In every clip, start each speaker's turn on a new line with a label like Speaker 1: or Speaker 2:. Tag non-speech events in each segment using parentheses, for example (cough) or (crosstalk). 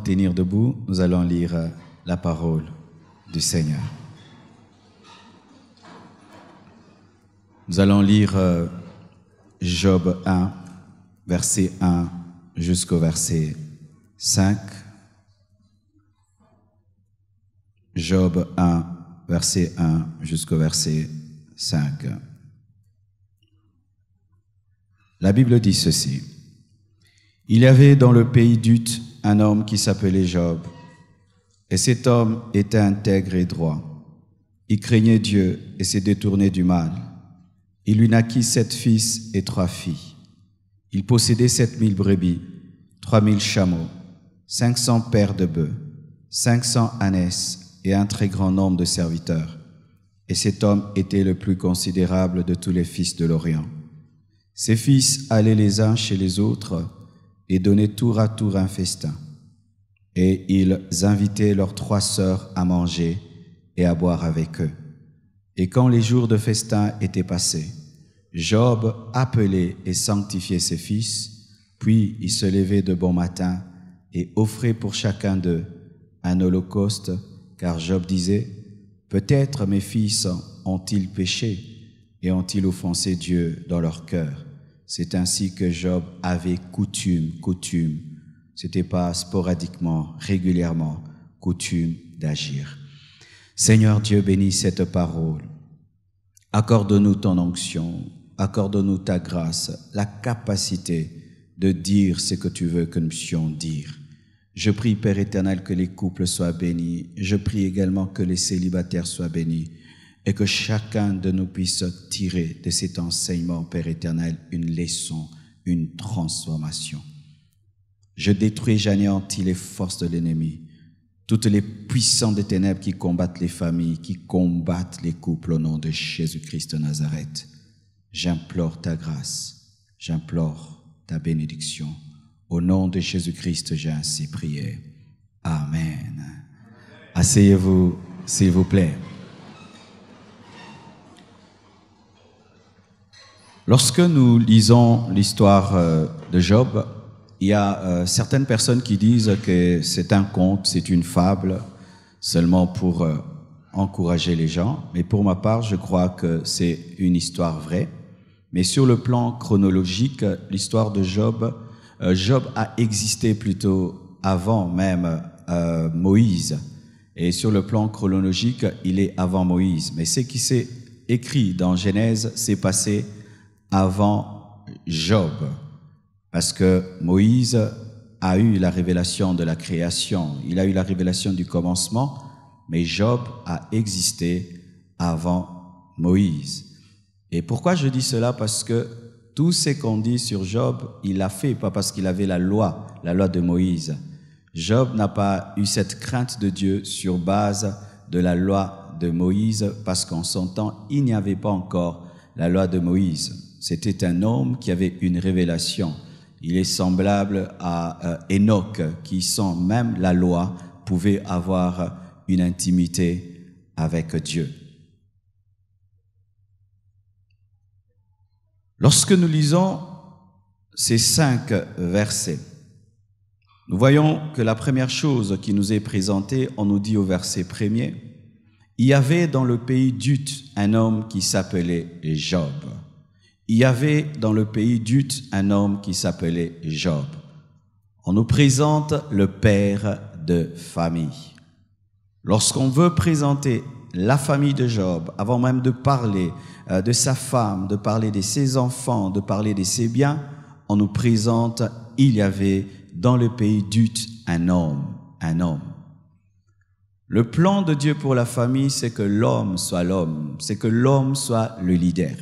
Speaker 1: tenir debout, nous allons lire euh, la parole du Seigneur. Nous allons lire euh, Job 1, verset 1 jusqu'au verset 5. Job 1, verset 1 jusqu'au verset 5. La Bible dit ceci. Il y avait dans le pays d'Ut un homme qui s'appelait Job. Et cet homme était intègre et droit. Il craignait Dieu et s'est détourné du mal. Il lui naquit sept fils et trois filles. Il possédait sept mille brebis, trois mille chameaux, cinq cents paires de bœufs, cinq cents ânesses et un très grand nombre de serviteurs. Et cet homme était le plus considérable de tous les fils de l'Orient. Ses fils allaient les uns chez les autres et donnaient tour à tour un festin. Et ils invitaient leurs trois sœurs à manger et à boire avec eux. Et quand les jours de festin étaient passés, Job appelait et sanctifiait ses fils, puis il se levait de bon matin et offrait pour chacun d'eux un holocauste, car Job disait, Peut-être mes fils ont-ils péché et ont-ils offensé Dieu dans leur cœur. C'est ainsi que Job avait coutume, coutume, c'était pas sporadiquement, régulièrement, coutume d'agir. Seigneur Dieu, bénis cette parole. Accorde-nous ton onction, accorde-nous ta grâce, la capacité de dire ce que tu veux que nous puissions dire. Je prie, Père éternel, que les couples soient bénis. Je prie également que les célibataires soient bénis et que chacun de nous puisse tirer de cet enseignement, Père éternel, une leçon, une transformation. Je détruis et j'anéantis les forces de l'ennemi, toutes les puissances des ténèbres qui combattent les familles, qui combattent les couples au nom de Jésus-Christ de Nazareth. J'implore ta grâce, j'implore ta bénédiction. Au nom de Jésus-Christ, j'ai ainsi prié. Amen. Asseyez-vous, s'il vous plaît. Lorsque nous lisons l'histoire euh, de Job, il y a euh, certaines personnes qui disent que c'est un conte, c'est une fable, seulement pour euh, encourager les gens. Mais pour ma part, je crois que c'est une histoire vraie. Mais sur le plan chronologique, l'histoire de Job, Job a existé plutôt avant même Moïse. Et sur le plan chronologique, il est avant Moïse. Mais ce qui s'est écrit dans Genèse s'est passé avant Job, parce que Moïse a eu la révélation de la création, il a eu la révélation du commencement, mais Job a existé avant Moïse. Et pourquoi je dis cela Parce que tout ce qu'on dit sur Job, il l'a fait, pas parce qu'il avait la loi, la loi de Moïse. Job n'a pas eu cette crainte de Dieu sur base de la loi de Moïse, parce qu'en son temps, il n'y avait pas encore la loi de Moïse. C'était un homme qui avait une révélation. Il est semblable à euh, Enoch, qui sans même la loi pouvait avoir une intimité avec Dieu. Lorsque nous lisons ces cinq versets, nous voyons que la première chose qui nous est présentée, on nous dit au verset premier, il y avait dans le pays d'Ut un homme qui s'appelait Job il y avait dans le pays d'Ut un homme qui s'appelait Job. On nous présente le père de famille. Lorsqu'on veut présenter la famille de Job, avant même de parler euh, de sa femme, de parler de ses enfants, de parler de ses biens, on nous présente il y avait dans le pays d'Ut un homme, un homme. Le plan de Dieu pour la famille, c'est que l'homme soit l'homme, c'est que l'homme soit le leader.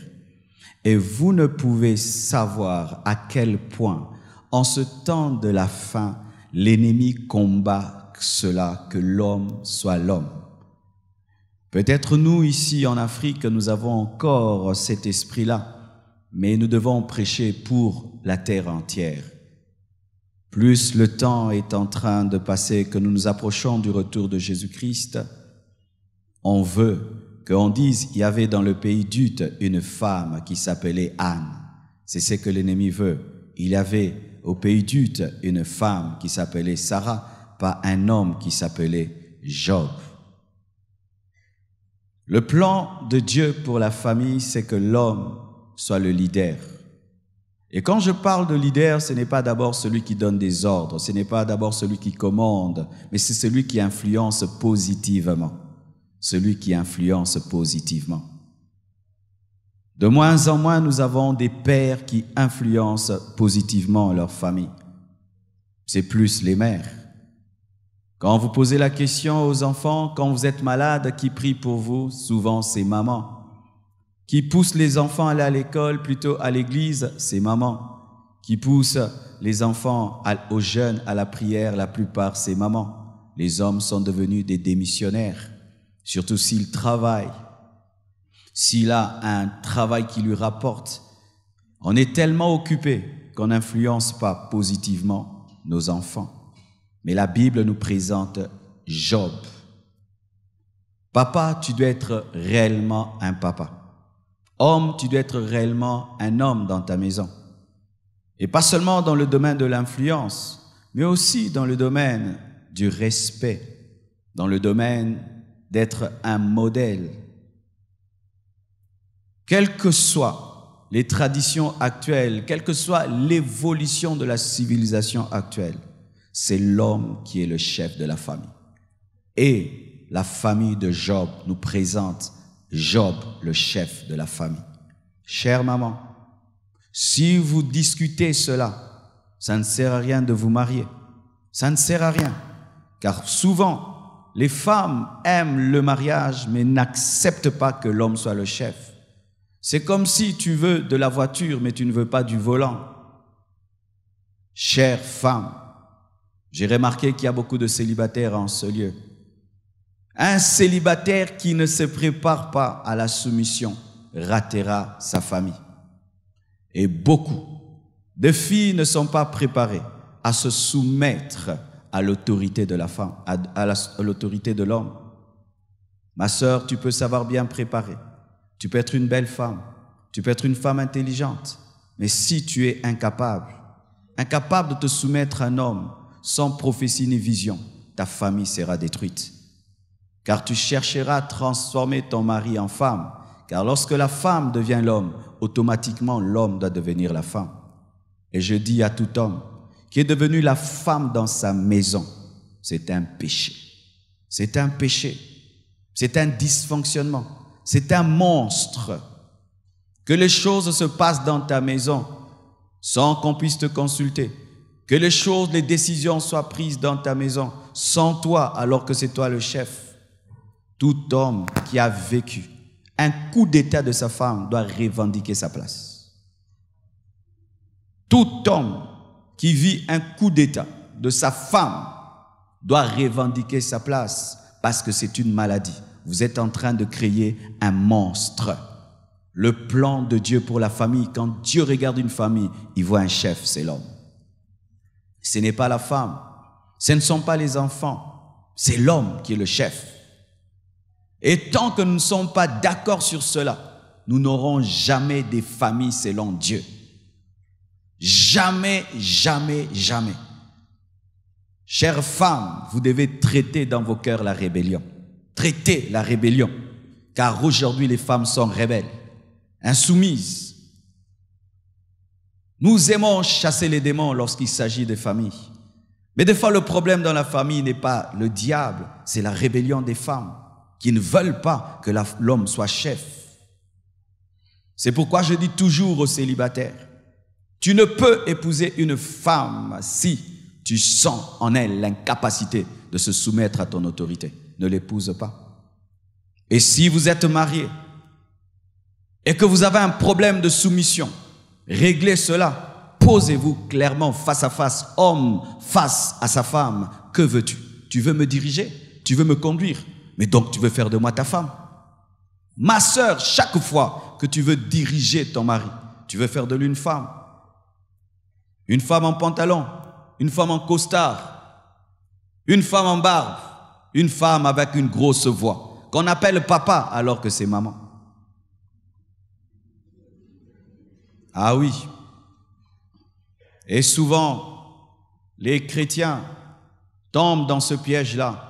Speaker 1: Et vous ne pouvez savoir à quel point, en ce temps de la fin, l'ennemi combat cela, que l'homme soit l'homme. Peut-être nous, ici en Afrique, nous avons encore cet esprit-là, mais nous devons prêcher pour la terre entière. Plus le temps est en train de passer, que nous nous approchons du retour de Jésus-Christ, on veut qu'on dise il y avait dans le pays d'Ute une femme qui s'appelait Anne. C'est ce que l'ennemi veut. Il y avait au pays d'Ut une femme qui s'appelait Sarah, pas un homme qui s'appelait Job. Le plan de Dieu pour la famille, c'est que l'homme soit le leader. Et quand je parle de leader, ce n'est pas d'abord celui qui donne des ordres, ce n'est pas d'abord celui qui commande, mais c'est celui qui influence positivement celui qui influence positivement. De moins en moins, nous avons des pères qui influencent positivement leur famille. C'est plus les mères. Quand vous posez la question aux enfants, quand vous êtes malade, qui prie pour vous Souvent, c'est maman. Qui pousse les enfants à aller à l'école plutôt à l'église C'est maman. Qui pousse les enfants aux jeunes, à la prière, la plupart, c'est maman. Les hommes sont devenus des démissionnaires surtout s'il travaille, s'il a un travail qui lui rapporte. On est tellement occupé qu'on n'influence pas positivement nos enfants. Mais la Bible nous présente Job. Papa, tu dois être réellement un papa. Homme, tu dois être réellement un homme dans ta maison. Et pas seulement dans le domaine de l'influence, mais aussi dans le domaine du respect, dans le domaine d'être un modèle. Quelles que soient les traditions actuelles, quelle que soit l'évolution de la civilisation actuelle, c'est l'homme qui est le chef de la famille. Et la famille de Job nous présente Job, le chef de la famille. Chère maman, si vous discutez cela, ça ne sert à rien de vous marier. Ça ne sert à rien. Car souvent, les femmes aiment le mariage mais n'acceptent pas que l'homme soit le chef. C'est comme si tu veux de la voiture mais tu ne veux pas du volant. Chère femme, j'ai remarqué qu'il y a beaucoup de célibataires en ce lieu. Un célibataire qui ne se prépare pas à la soumission ratera sa famille. Et beaucoup de filles ne sont pas préparées à se soumettre à l'autorité de la femme, à, l'autorité de l'homme. Ma sœur, tu peux savoir bien préparer. Tu peux être une belle femme. Tu peux être une femme intelligente. Mais si tu es incapable, incapable de te soumettre à un homme sans prophétie ni vision, ta famille sera détruite. Car tu chercheras à transformer ton mari en femme. Car lorsque la femme devient l'homme, automatiquement l'homme doit devenir la femme. Et je dis à tout homme, qui est devenue la femme dans sa maison, c'est un péché. C'est un péché. C'est un dysfonctionnement. C'est un monstre. Que les choses se passent dans ta maison sans qu'on puisse te consulter. Que les choses, les décisions soient prises dans ta maison sans toi alors que c'est toi le chef. Tout homme qui a vécu un coup d'état de sa femme doit revendiquer sa place. Tout homme qui vit un coup d'État de sa femme doit revendiquer sa place parce que c'est une maladie. Vous êtes en train de créer un monstre. Le plan de Dieu pour la famille, quand Dieu regarde une famille, il voit un chef, c'est l'homme. Ce n'est pas la femme, ce ne sont pas les enfants, c'est l'homme qui est le chef. Et tant que nous ne sommes pas d'accord sur cela, nous n'aurons jamais des familles selon Dieu. Jamais, jamais, jamais. Chères femmes, vous devez traiter dans vos cœurs la rébellion. Traiter la rébellion. Car aujourd'hui, les femmes sont rebelles, insoumises. Nous aimons chasser les démons lorsqu'il s'agit des familles. Mais des fois, le problème dans la famille n'est pas le diable, c'est la rébellion des femmes qui ne veulent pas que l'homme soit chef. C'est pourquoi je dis toujours aux célibataires, tu ne peux épouser une femme si tu sens en elle l'incapacité de se soumettre à ton autorité. Ne l'épouse pas. Et si vous êtes marié et que vous avez un problème de soumission, réglez cela. Posez-vous clairement face à face, homme face à sa femme. Que veux-tu Tu veux me diriger Tu veux me conduire Mais donc tu veux faire de moi ta femme Ma sœur, chaque fois que tu veux diriger ton mari, tu veux faire de lui une femme une femme en pantalon, une femme en costard, une femme en barbe, une femme avec une grosse voix, qu'on appelle papa alors que c'est maman. Ah oui. Et souvent, les chrétiens tombent dans ce piège-là,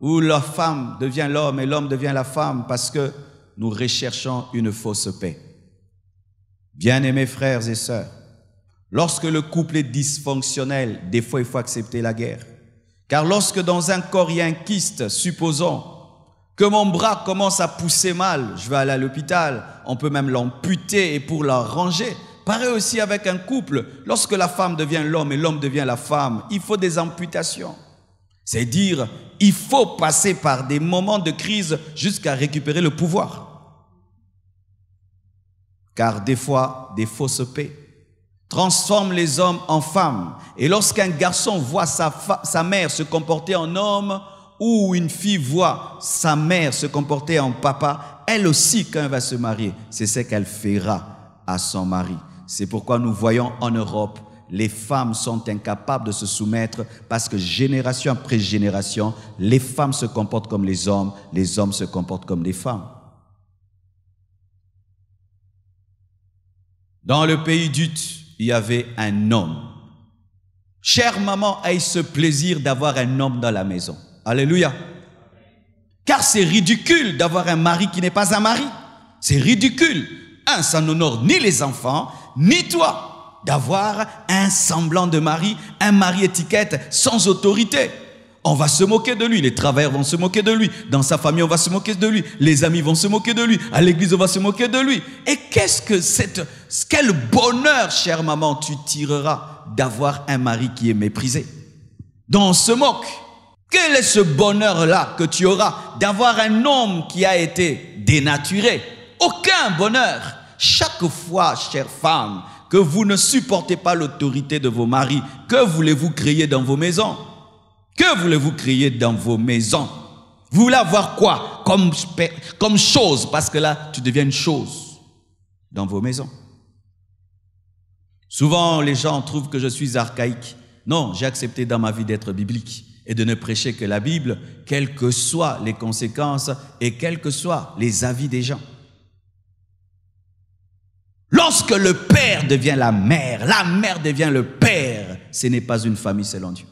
Speaker 1: où la femme devient l'homme et l'homme devient la femme parce que nous recherchons une fausse paix. Bien-aimés frères et sœurs, Lorsque le couple est dysfonctionnel, des fois il faut accepter la guerre. Car lorsque dans un corps il y a un kyste, supposons que mon bras commence à pousser mal, je vais aller à l'hôpital, on peut même l'amputer et pour la ranger. Pareil aussi avec un couple, lorsque la femme devient l'homme et l'homme devient la femme, il faut des amputations. C'est dire, il faut passer par des moments de crise jusqu'à récupérer le pouvoir. Car des fois, des fausses paix transforme les hommes en femmes. Et lorsqu'un garçon voit sa, sa, mère se comporter en homme, ou une fille voit sa mère se comporter en papa, elle aussi, quand elle va se marier, c'est ce qu'elle fera à son mari. C'est pourquoi nous voyons en Europe, les femmes sont incapables de se soumettre parce que génération après génération, les femmes se comportent comme les hommes, les hommes se comportent comme les femmes. Dans le pays d'Ute, il y avait un homme. Chère maman, aie ce plaisir d'avoir un homme dans la maison. Alléluia. Car c'est ridicule d'avoir un mari qui n'est pas un mari. C'est ridicule. Un, ça n'honore ni les enfants, ni toi, d'avoir un semblant de mari, un mari étiquette sans autorité on va se moquer de lui, les travailleurs vont se moquer de lui, dans sa famille on va se moquer de lui, les amis vont se moquer de lui, à l'église on va se moquer de lui. Et qu'est-ce que cette, quel bonheur, chère maman, tu tireras d'avoir un mari qui est méprisé, dont on se moque. Quel est ce bonheur-là que tu auras d'avoir un homme qui a été dénaturé Aucun bonheur. Chaque fois, chère femme, que vous ne supportez pas l'autorité de vos maris, que voulez-vous créer dans vos maisons que voulez-vous créer dans vos maisons Vous voulez avoir quoi comme, chose Parce que là, tu deviens une chose dans vos maisons. Souvent, les gens trouvent que je suis archaïque. Non, j'ai accepté dans ma vie d'être biblique et de ne prêcher que la Bible, quelles que soient les conséquences et quels que soient les avis des gens. Lorsque le père devient la mère, la mère devient le père, ce n'est pas une famille selon Dieu.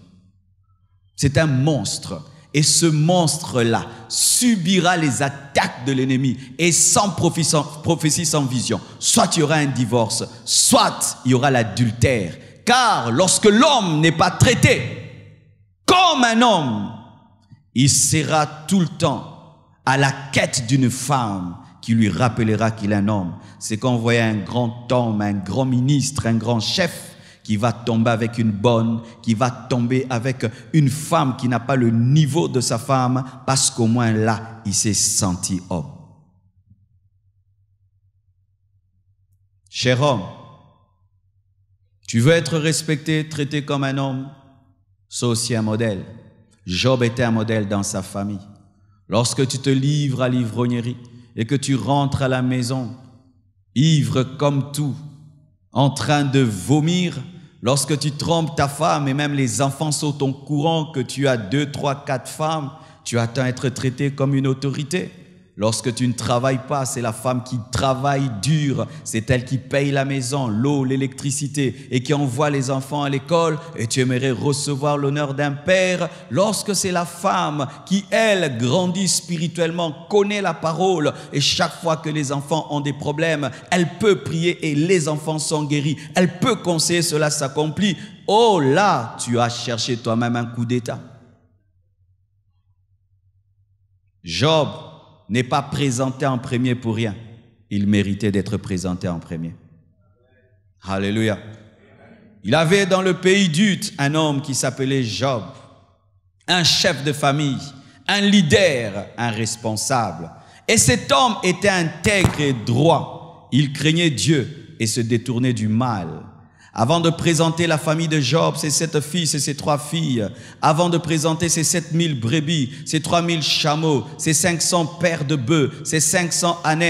Speaker 1: C'est un monstre. Et ce monstre-là subira les attaques de l'ennemi et sans prophétie, sans, vision. Soit il y aura un divorce, soit il y aura l'adultère. Car lorsque l'homme n'est pas traité comme un homme, il sera tout le temps à la quête d'une femme qui lui rappellera qu'il est un homme. C'est qu'on un grand homme, un grand ministre, un grand chef qui va tomber avec une bonne, qui va tomber avec une femme qui n'a pas le niveau de sa femme, parce qu'au moins là, il s'est senti homme. Cher homme, tu veux être respecté, traité comme un homme, sois aussi un modèle. Job était un modèle dans sa famille. Lorsque tu te livres à l'ivrognerie et que tu rentres à la maison, ivre comme tout, en train de vomir, Lorsque tu trompes ta femme et même les enfants sont au courant que tu as deux, trois, quatre femmes, tu attends être traité comme une autorité. Lorsque tu ne travailles pas, c'est la femme qui travaille dur, c'est elle qui paye la maison, l'eau, l'électricité et qui envoie les enfants à l'école et tu aimerais recevoir l'honneur d'un père. Lorsque c'est la femme qui, elle, grandit spirituellement, connaît la parole et chaque fois que les enfants ont des problèmes, elle peut prier et les enfants sont guéris. Elle peut conseiller, cela s'accomplit. Oh là, tu as cherché toi-même un coup d'État. Job n'est pas présenté en premier pour rien. Il méritait d'être présenté en premier. Alléluia. Il avait dans le pays d'Ut un homme qui s'appelait Job, un chef de famille, un leader, un responsable. Et cet homme était intègre et droit. Il craignait Dieu et se détournait du mal. Avant de présenter la famille de Job, ses sept fils et ses trois filles, avant de présenter ses sept mille brebis, ses trois mille chameaux, ses cinq cents paires de bœufs, ses cinq cents ânes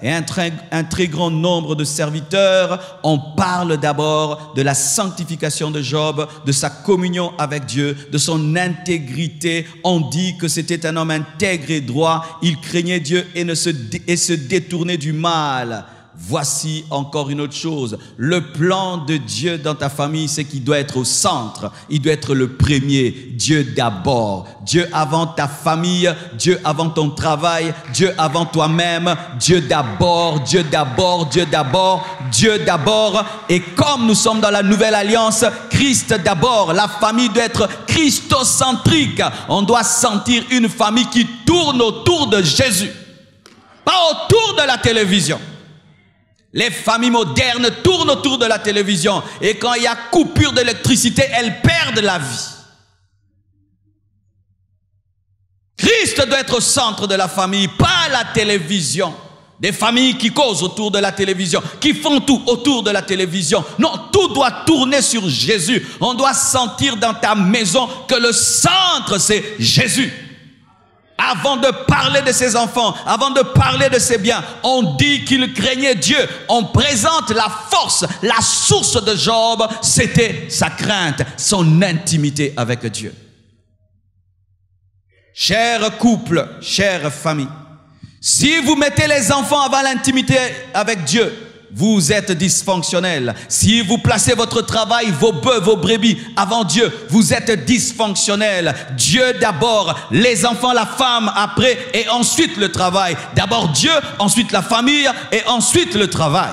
Speaker 1: et un très, grand nombre de serviteurs, on parle d'abord de la sanctification de Job, de sa communion avec Dieu, de son intégrité. On dit que c'était un homme intègre et droit, il craignait Dieu et, ne se, et se détournait du mal. Voici encore une autre chose. Le plan de Dieu dans ta famille, c'est qu'il doit être au centre. Il doit être le premier. Dieu d'abord. Dieu avant ta famille. Dieu avant ton travail. Dieu avant toi-même. Dieu d'abord. Dieu d'abord. Dieu d'abord. Dieu d'abord. Et comme nous sommes dans la nouvelle alliance, Christ d'abord. La famille doit être christocentrique. On doit sentir une famille qui tourne autour de Jésus. Pas autour de la télévision. Les familles modernes tournent autour de la télévision et quand il y a coupure d'électricité, elles perdent la vie. Christ doit être au centre de la famille, pas la télévision. Des familles qui causent autour de la télévision, qui font tout autour de la télévision. Non, tout doit tourner sur Jésus. On doit sentir dans ta maison que le centre, c'est Jésus. Avant de parler de ses enfants, avant de parler de ses biens, on dit qu'il craignait Dieu. On présente la force, la source de Job, c'était sa crainte, son intimité avec Dieu. Chers couple, chère famille, si vous mettez les enfants avant l'intimité avec Dieu, vous êtes dysfonctionnel. Si vous placez votre travail, vos bœufs, vos brebis avant Dieu, vous êtes dysfonctionnel. Dieu d'abord, les enfants, la femme après et ensuite le travail. D'abord Dieu, ensuite la famille et ensuite le travail.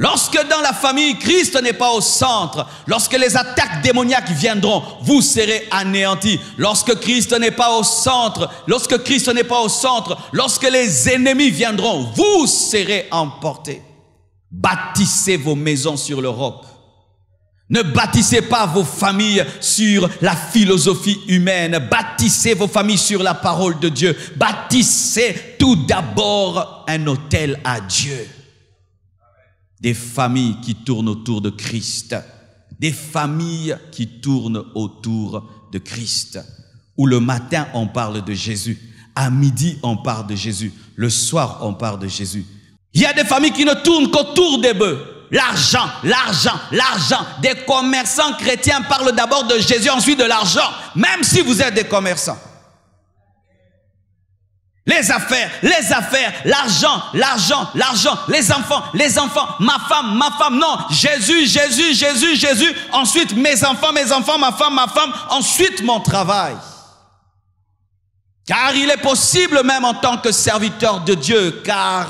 Speaker 1: Lorsque dans la famille, Christ n'est pas au centre, lorsque les attaques démoniaques viendront, vous serez anéantis. Lorsque Christ n'est pas au centre, lorsque Christ n'est pas au centre, lorsque les ennemis viendront, vous serez emportés. Bâtissez vos maisons sur l'Europe. Ne bâtissez pas vos familles sur la philosophie humaine. Bâtissez vos familles sur la parole de Dieu. Bâtissez tout d'abord un hôtel à Dieu des familles qui tournent autour de Christ, des familles qui tournent autour de Christ, où le matin on parle de Jésus, à midi on parle de Jésus, le soir on parle de Jésus. Il y a des familles qui ne tournent qu'autour des bœufs. L'argent, l'argent, l'argent. Des commerçants chrétiens parlent d'abord de Jésus, ensuite de l'argent, même si vous êtes des commerçants. Les affaires, les affaires, l'argent, l'argent, l'argent, les enfants, les enfants, ma femme, ma femme, non, Jésus, Jésus, Jésus, Jésus, ensuite mes enfants, mes enfants, ma femme, ma femme, ensuite mon travail. Car il est possible même en tant que serviteur de Dieu, car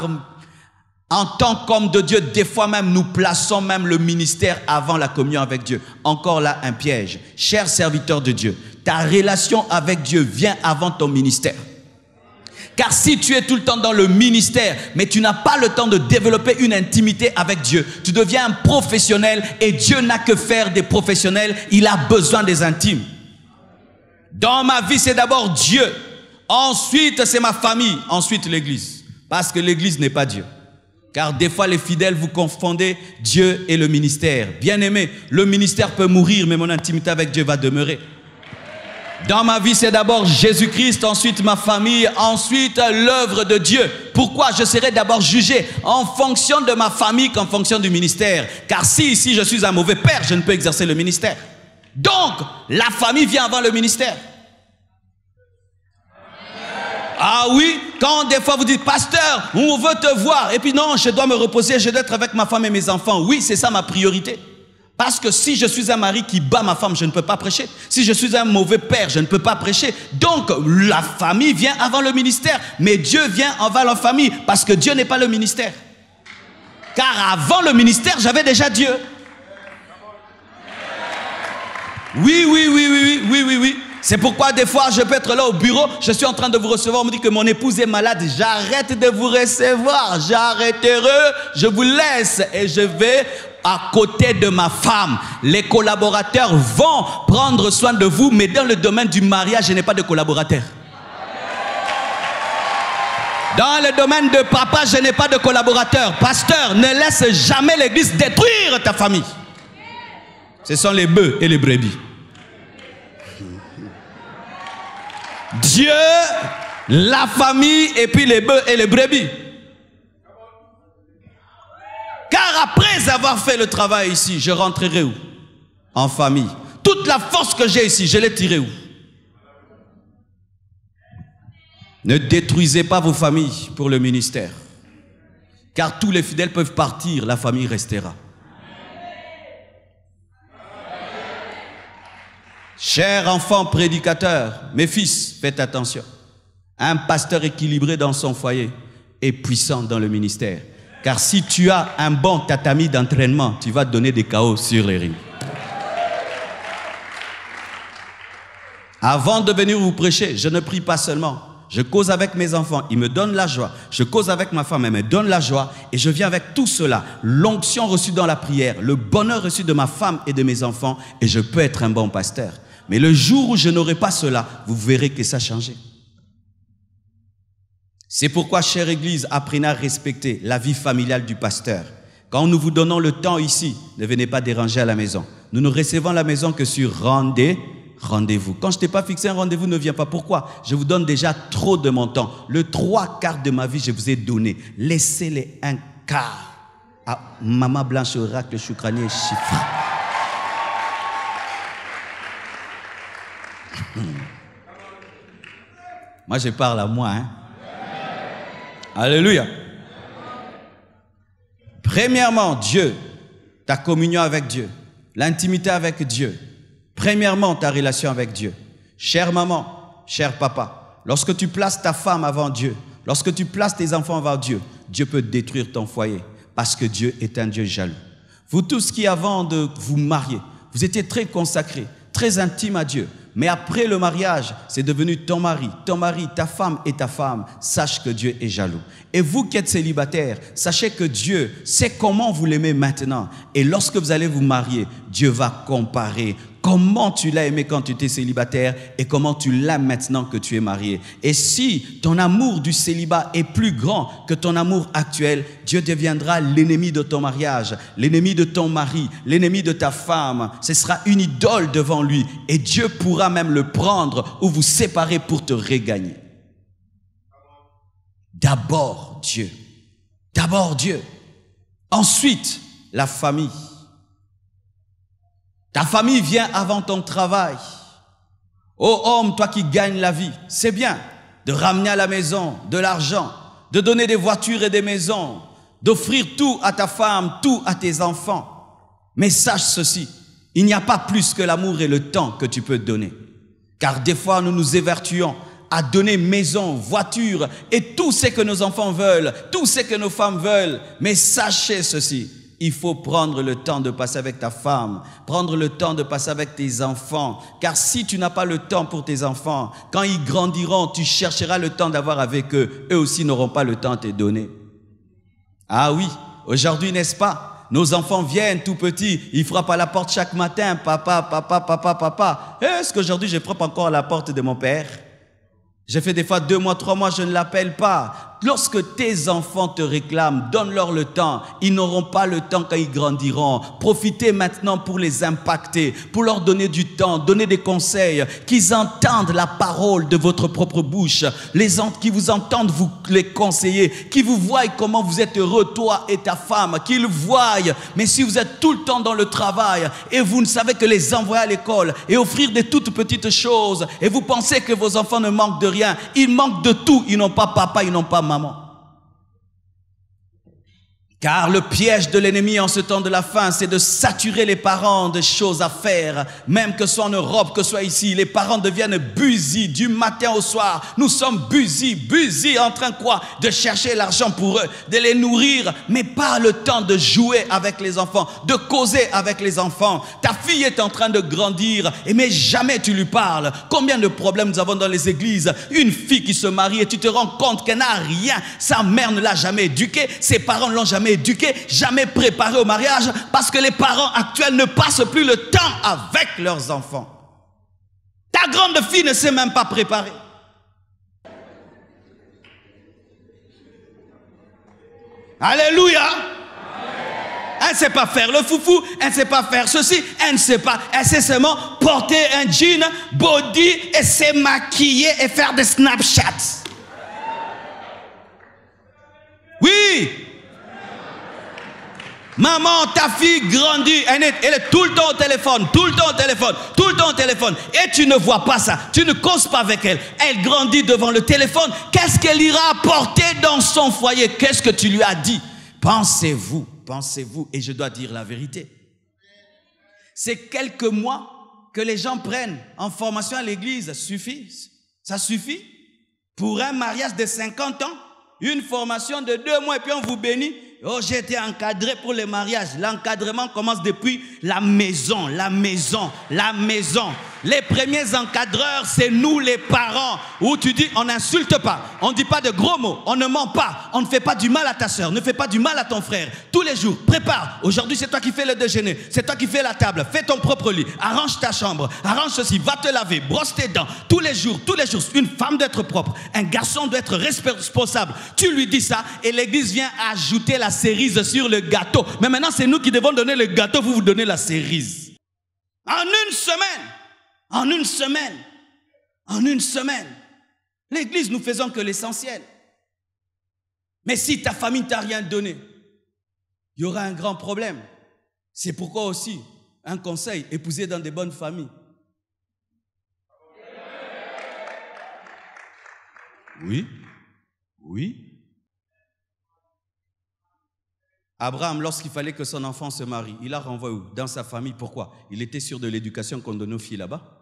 Speaker 1: en tant qu'homme de Dieu, des fois même nous plaçons même le ministère avant la communion avec Dieu. Encore là, un piège. Cher serviteur de Dieu, ta relation avec Dieu vient avant ton ministère. Car si tu es tout le temps dans le ministère, mais tu n'as pas le temps de développer une intimité avec Dieu, tu deviens un professionnel et Dieu n'a que faire des professionnels, il a besoin des intimes. Dans ma vie, c'est d'abord Dieu, ensuite c'est ma famille, ensuite l'Église. Parce que l'Église n'est pas Dieu. Car des fois, les fidèles, vous confondez Dieu et le ministère. Bien aimé, le ministère peut mourir, mais mon intimité avec Dieu va demeurer. Dans ma vie, c'est d'abord Jésus-Christ, ensuite ma famille, ensuite l'œuvre de Dieu. Pourquoi je serai d'abord jugé en fonction de ma famille qu'en fonction du ministère Car si ici je suis un mauvais père, je ne peux exercer le ministère. Donc, la famille vient avant le ministère. Ah oui, quand des fois vous dites, pasteur, on veut te voir, et puis non, je dois me reposer, je dois être avec ma femme et mes enfants. Oui, c'est ça ma priorité. Parce que si je suis un mari qui bat ma femme, je ne peux pas prêcher. Si je suis un mauvais père, je ne peux pas prêcher. Donc, la famille vient avant le ministère, mais Dieu vient avant la famille, parce que Dieu n'est pas le ministère. Car avant le ministère, j'avais déjà Dieu. Oui, oui, oui, oui, oui, oui, oui. C'est pourquoi des fois, je peux être là au bureau, je suis en train de vous recevoir, on me dit que mon épouse est malade, j'arrête de vous recevoir, J'arrête heureux. je vous laisse et je vais à côté de ma femme. Les collaborateurs vont prendre soin de vous, mais dans le domaine du mariage, je n'ai pas de collaborateurs. Dans le domaine de papa, je n'ai pas de collaborateurs. Pasteur, ne laisse jamais l'église détruire ta famille. Ce sont les bœufs et les brebis. Dieu, la famille et puis les bœufs et les brebis. Car après avoir fait le travail ici, je rentrerai où En famille. Toute la force que j'ai ici, je l'ai tirée où Ne détruisez pas vos familles pour le ministère. Car tous les fidèles peuvent partir, la famille restera. Chers enfants prédicateurs, mes fils, faites attention. Un pasteur équilibré dans son foyer est puissant dans le ministère. Car si tu as un bon tatami d'entraînement, tu vas donner des chaos sur les rings. Avant de venir vous prêcher, je ne prie pas seulement. Je cause avec mes enfants, ils me donnent la joie. Je cause avec ma femme, elle me donne la joie. Et je viens avec tout cela, l'onction reçue dans la prière, le bonheur reçu de ma femme et de mes enfants, et je peux être un bon pasteur. Mais le jour où je n'aurai pas cela, vous verrez que ça a changé. C'est pourquoi, chère Église, apprenez à respecter la vie familiale du pasteur. Quand nous vous donnons le temps ici, ne venez pas déranger à la maison. Nous ne recevons la maison que sur rendez rendez-vous. Quand je t'ai pas fixé un rendez-vous, ne viens pas. Pourquoi Je vous donne déjà trop de mon temps. Le trois quarts de ma vie, je vous ai donné. Laissez-les un quart à ah, Maman Blanche Oracle Choukrani et chiffre (laughs) moi, je parle à moi. Hein? Alléluia. Premièrement, Dieu, ta communion avec Dieu, l'intimité avec Dieu. Premièrement, ta relation avec Dieu. Chère maman, cher papa, lorsque tu places ta femme avant Dieu, lorsque tu places tes enfants avant Dieu, Dieu peut détruire ton foyer parce que Dieu est un Dieu jaloux. Vous tous qui, avant de vous marier, vous étiez très consacrés, très intimes à Dieu, mais après le mariage, c'est devenu ton mari, ton mari, ta femme et ta femme. Sache que Dieu est jaloux. Et vous qui êtes célibataire, sachez que Dieu sait comment vous l'aimez maintenant. Et lorsque vous allez vous marier, Dieu va comparer comment tu l'as aimé quand tu étais célibataire et comment tu l'aimes maintenant que tu es marié. Et si ton amour du célibat est plus grand que ton amour actuel, Dieu deviendra l'ennemi de ton mariage, l'ennemi de ton mari, l'ennemi de ta femme. Ce sera une idole devant lui et Dieu pourra même le prendre ou vous séparer pour te regagner. D'abord Dieu. D'abord Dieu. Ensuite, la famille la famille vient avant ton travail. Ô oh homme, toi qui gagnes la vie, c'est bien de ramener à la maison de l'argent, de donner des voitures et des maisons, d'offrir tout à ta femme, tout à tes enfants. Mais sache ceci, il n'y a pas plus que l'amour et le temps que tu peux donner. Car des fois, nous nous évertuons à donner maison, voiture et tout ce que nos enfants veulent, tout ce que nos femmes veulent. Mais sachez ceci, il faut prendre le temps de passer avec ta femme, prendre le temps de passer avec tes enfants, car si tu n'as pas le temps pour tes enfants, quand ils grandiront, tu chercheras le temps d'avoir avec eux. Eux aussi n'auront pas le temps de te donner. Ah oui, aujourd'hui, n'est-ce pas nos enfants viennent tout petits, ils frappent à la porte chaque matin, papa, papa, papa, papa. Est-ce qu'aujourd'hui je frappe encore à la porte de mon père J'ai fait des fois deux mois, trois mois, je ne l'appelle pas. Lorsque tes enfants te réclament, donne-leur le temps. Ils n'auront pas le temps quand ils grandiront. Profitez maintenant pour les impacter, pour leur donner du temps, donner des conseils, qu'ils entendent la parole de votre propre bouche, les qui vous entendent vous les conseiller, qui vous voient comment vous êtes heureux, toi et ta femme, qu'ils voient. Mais si vous êtes tout le temps dans le travail et vous ne savez que les envoyer à l'école et offrir des toutes petites choses et vous pensez que vos enfants ne manquent de rien, ils manquent de tout, ils n'ont pas papa, ils n'ont pas maman. Car le piège de l'ennemi en ce temps de la fin, c'est de saturer les parents de choses à faire, même que ce soit en Europe, que ce soit ici. Les parents deviennent busy du matin au soir. Nous sommes busy, busy en train quoi De chercher l'argent pour eux, de les nourrir, mais pas le temps de jouer avec les enfants, de causer avec les enfants. Ta fille est en train de grandir, et mais jamais tu lui parles. Combien de problèmes nous avons dans les églises Une fille qui se marie et tu te rends compte qu'elle n'a rien. Sa mère ne l'a jamais éduquée, ses parents ne l'ont jamais éduqués, jamais préparés au mariage, parce que les parents actuels ne passent plus le temps avec leurs enfants. Ta grande fille ne s'est même pas préparée. Alléluia. Elle ne sait pas faire le foufou, elle ne sait pas faire ceci, elle ne sait pas. Elle sait seulement porter un jean, body et se maquiller et faire des Snapshots. Maman, ta fille grandit, elle est, tout le temps au téléphone, tout le temps au téléphone, tout le temps au téléphone. Et tu ne vois pas ça, tu ne causes pas avec elle. Elle grandit devant le téléphone. Qu'est-ce qu'elle ira apporter dans son foyer Qu'est-ce que tu lui as dit Pensez-vous, pensez-vous, et je dois dire la vérité. C'est quelques mois que les gens prennent en formation à l'église, ça suffit. Ça suffit pour un mariage de 50 ans, une formation de deux mois, et puis on vous bénit Oh, j'ai été encadré pour le mariage. L'encadrement commence depuis la maison, la maison, la maison, les premiers encadreurs, c'est nous les parents, où tu dis on n'insulte pas, on ne dit pas de gros mots, on ne ment pas, on ne fait pas du mal à ta soeur, ne fais pas du mal à ton frère. Tous les jours, prépare. Aujourd'hui, c'est toi qui fais le déjeuner, c'est toi qui fais la table, fais ton propre lit, arrange ta chambre, arrange ceci, va te laver, brosse tes dents. Tous les jours, tous les jours, une femme doit être propre, un garçon doit être responsable. Tu lui dis ça et l'église vient ajouter la cerise sur le gâteau. Mais maintenant, c'est nous qui devons donner le gâteau, vous vous donnez la cerise. En une semaine, en une semaine. En une semaine. L'Église, nous faisons que l'essentiel. Mais si ta famille ne t'a rien donné, il y aura un grand problème. C'est pourquoi aussi, un conseil, épouser dans des bonnes familles. Oui, oui. Abraham, lorsqu'il fallait que son enfant se marie, il a renvoyé où Dans sa famille. Pourquoi Il était sûr de l'éducation qu'on donne aux filles là-bas.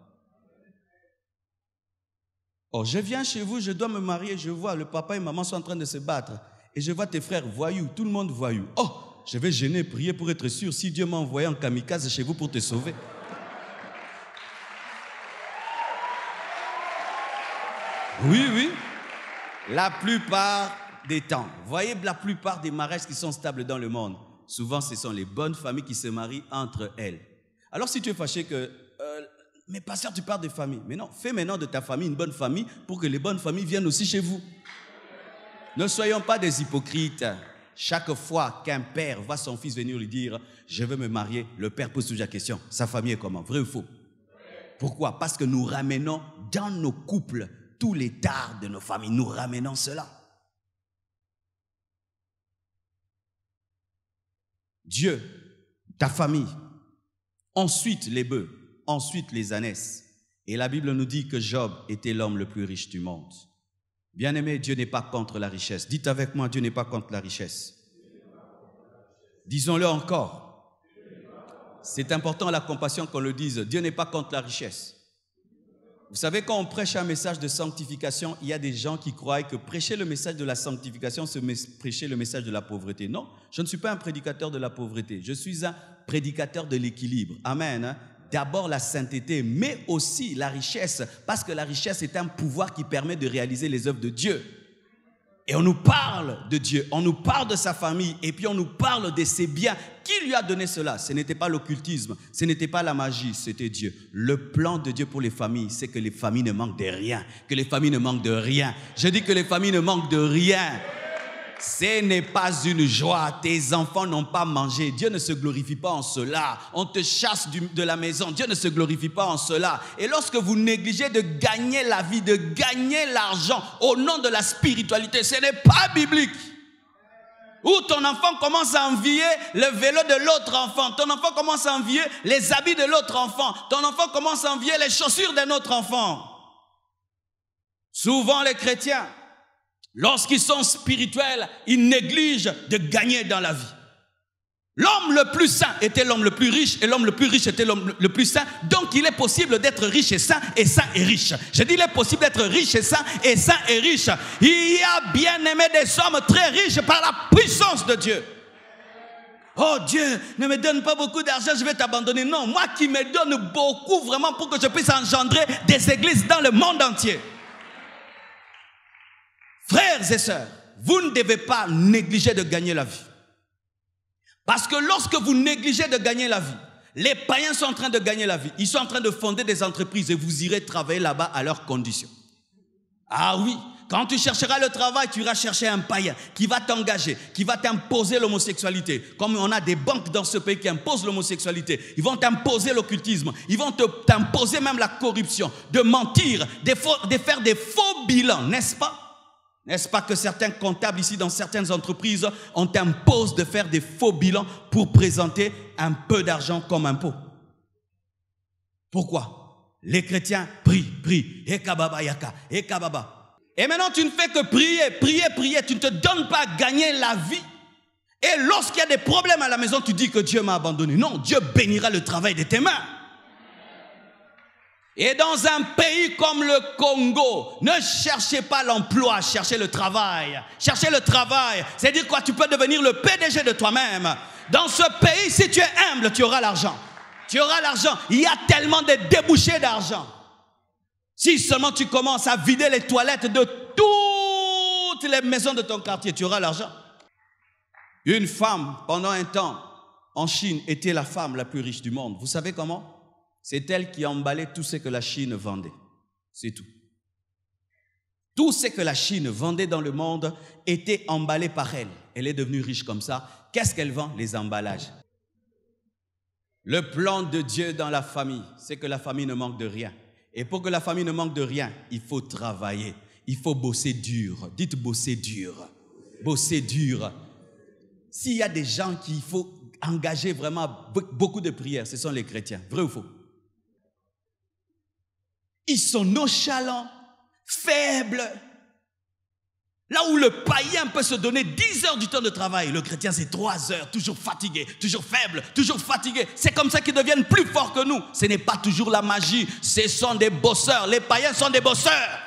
Speaker 1: Oh, je viens chez vous, je dois me marier, je vois le papa et maman sont en train de se battre. Et je vois tes frères voyous, tout le monde voyous. Oh, je vais gêner, prier pour être sûr si Dieu m'a envoyé en kamikaze chez vous pour te sauver. Oui, oui. La plupart des temps. Voyez la plupart des mariages qui sont stables dans le monde. Souvent, ce sont les bonnes familles qui se marient entre elles. Alors, si tu es fâché que mais pasteur, tu parles de famille. Mais non, fais maintenant de ta famille une bonne famille pour que les bonnes familles viennent aussi chez vous. Ne soyons pas des hypocrites. Chaque fois qu'un père voit son fils venir lui dire Je veux me marier, le père pose toujours la question Sa famille est comment Vrai ou faux Pourquoi Parce que nous ramenons dans nos couples tous les dards de nos familles. Nous ramenons cela. Dieu, ta famille. Ensuite, les bœufs ensuite les ânesses. Et la Bible nous dit que Job était l'homme le plus riche du monde. Bien-aimé, Dieu n'est pas contre la richesse. Dites avec moi, Dieu n'est pas contre la richesse. Disons-le encore. C'est important la compassion qu'on le dise. Dieu n'est pas contre la richesse. Vous savez, quand on prêche un message de sanctification, il y a des gens qui croient que prêcher le message de la sanctification, c'est prêcher le message de la pauvreté. Non, je ne suis pas un prédicateur de la pauvreté. Je suis un prédicateur de l'équilibre. Amen. Hein d'abord la sainteté, mais aussi la richesse, parce que la richesse est un pouvoir qui permet de réaliser les œuvres de Dieu. Et on nous parle de Dieu, on nous parle de sa famille, et puis on nous parle de ses biens. Qui lui a donné cela Ce n'était pas l'occultisme, ce n'était pas la magie, c'était Dieu. Le plan de Dieu pour les familles, c'est que les familles ne manquent de rien, que les familles ne manquent de rien. Je dis que les familles ne manquent de rien. Ce n'est pas une joie. Tes enfants n'ont pas mangé. Dieu ne se glorifie pas en cela. On te chasse de la maison. Dieu ne se glorifie pas en cela. Et lorsque vous négligez de gagner la vie, de gagner l'argent au nom de la spiritualité, ce n'est pas biblique. Ou ton enfant commence à envier le vélo de l'autre enfant. Ton enfant commence à envier les habits de l'autre enfant. Ton enfant commence à envier les chaussures d'un autre enfant. Souvent les chrétiens, Lorsqu'ils sont spirituels, ils négligent de gagner dans la vie. L'homme le plus saint était l'homme le plus riche et l'homme le plus riche était l'homme le plus saint. Donc il est possible d'être riche et saint et saint et riche. Je dis il est possible d'être riche et saint et saint et riche. Il y a bien aimé des hommes très riches par la puissance de Dieu. Oh Dieu, ne me donne pas beaucoup d'argent, je vais t'abandonner. Non, moi qui me donne beaucoup vraiment pour que je puisse engendrer des églises dans le monde entier. Frères et sœurs, vous ne devez pas négliger de gagner la vie. Parce que lorsque vous négligez de gagner la vie, les païens sont en train de gagner la vie. Ils sont en train de fonder des entreprises et vous irez travailler là-bas à leurs conditions. Ah oui, quand tu chercheras le travail, tu iras chercher un païen qui va t'engager, qui va t'imposer l'homosexualité. Comme on a des banques dans ce pays qui imposent l'homosexualité, ils vont t'imposer l'occultisme, ils vont t'imposer même la corruption, de mentir, de, faire des faux bilans, n'est-ce pas n'est-ce pas que certains comptables ici dans certaines entreprises, on t'impose de faire des faux bilans pour présenter un peu d'argent comme impôt Pourquoi Les chrétiens prient, prient, et eh, eh, Et maintenant tu ne fais que prier, prier, prier, tu ne te donnes pas à gagner la vie. Et lorsqu'il y a des problèmes à la maison, tu dis que Dieu m'a abandonné. Non, Dieu bénira le travail de tes mains. Et dans un pays comme le Congo, ne cherchez pas l'emploi, cherchez le travail. Cherchez le travail, c'est dire quoi Tu peux devenir le PDG de toi-même. Dans ce pays, si tu es humble, tu auras l'argent. Tu auras l'argent. Il y a tellement de débouchés d'argent. Si seulement tu commences à vider les toilettes de toutes les maisons de ton quartier, tu auras l'argent. Une femme, pendant un temps, en Chine, était la femme la plus riche du monde. Vous savez comment c'est elle qui emballait tout ce que la Chine vendait. C'est tout. Tout ce que la Chine vendait dans le monde était emballé par elle. Elle est devenue riche comme ça. Qu'est-ce qu'elle vend Les emballages. Le plan de Dieu dans la famille, c'est que la famille ne manque de rien. Et pour que la famille ne manque de rien, il faut travailler. Il faut bosser dur. Dites bosser dur. Bosser dur. S'il y a des gens qu'il faut engager vraiment beaucoup de prières, ce sont les chrétiens. Vrai ou faux ils sont nonchalants, faibles. Là où le païen peut se donner 10 heures du temps de travail, le chrétien c'est 3 heures, toujours fatigué, toujours faible, toujours fatigué. C'est comme ça qu'ils deviennent plus forts que nous. Ce n'est pas toujours la magie, ce sont des bosseurs. Les païens sont des bosseurs.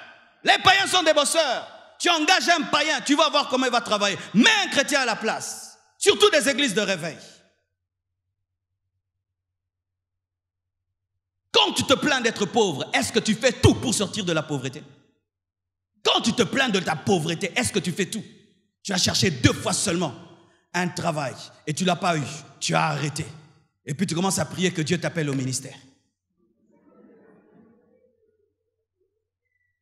Speaker 1: Les païens sont des bosseurs. Tu engages un païen, tu vas voir comment il va travailler. Mets un chrétien à la place, surtout des églises de réveil. Quand tu te plains d'être pauvre, est-ce que tu fais tout pour sortir de la pauvreté Quand tu te plains de ta pauvreté, est-ce que tu fais tout Tu as cherché deux fois seulement un travail et tu l'as pas eu, tu as arrêté. Et puis tu commences à prier que Dieu t'appelle au ministère.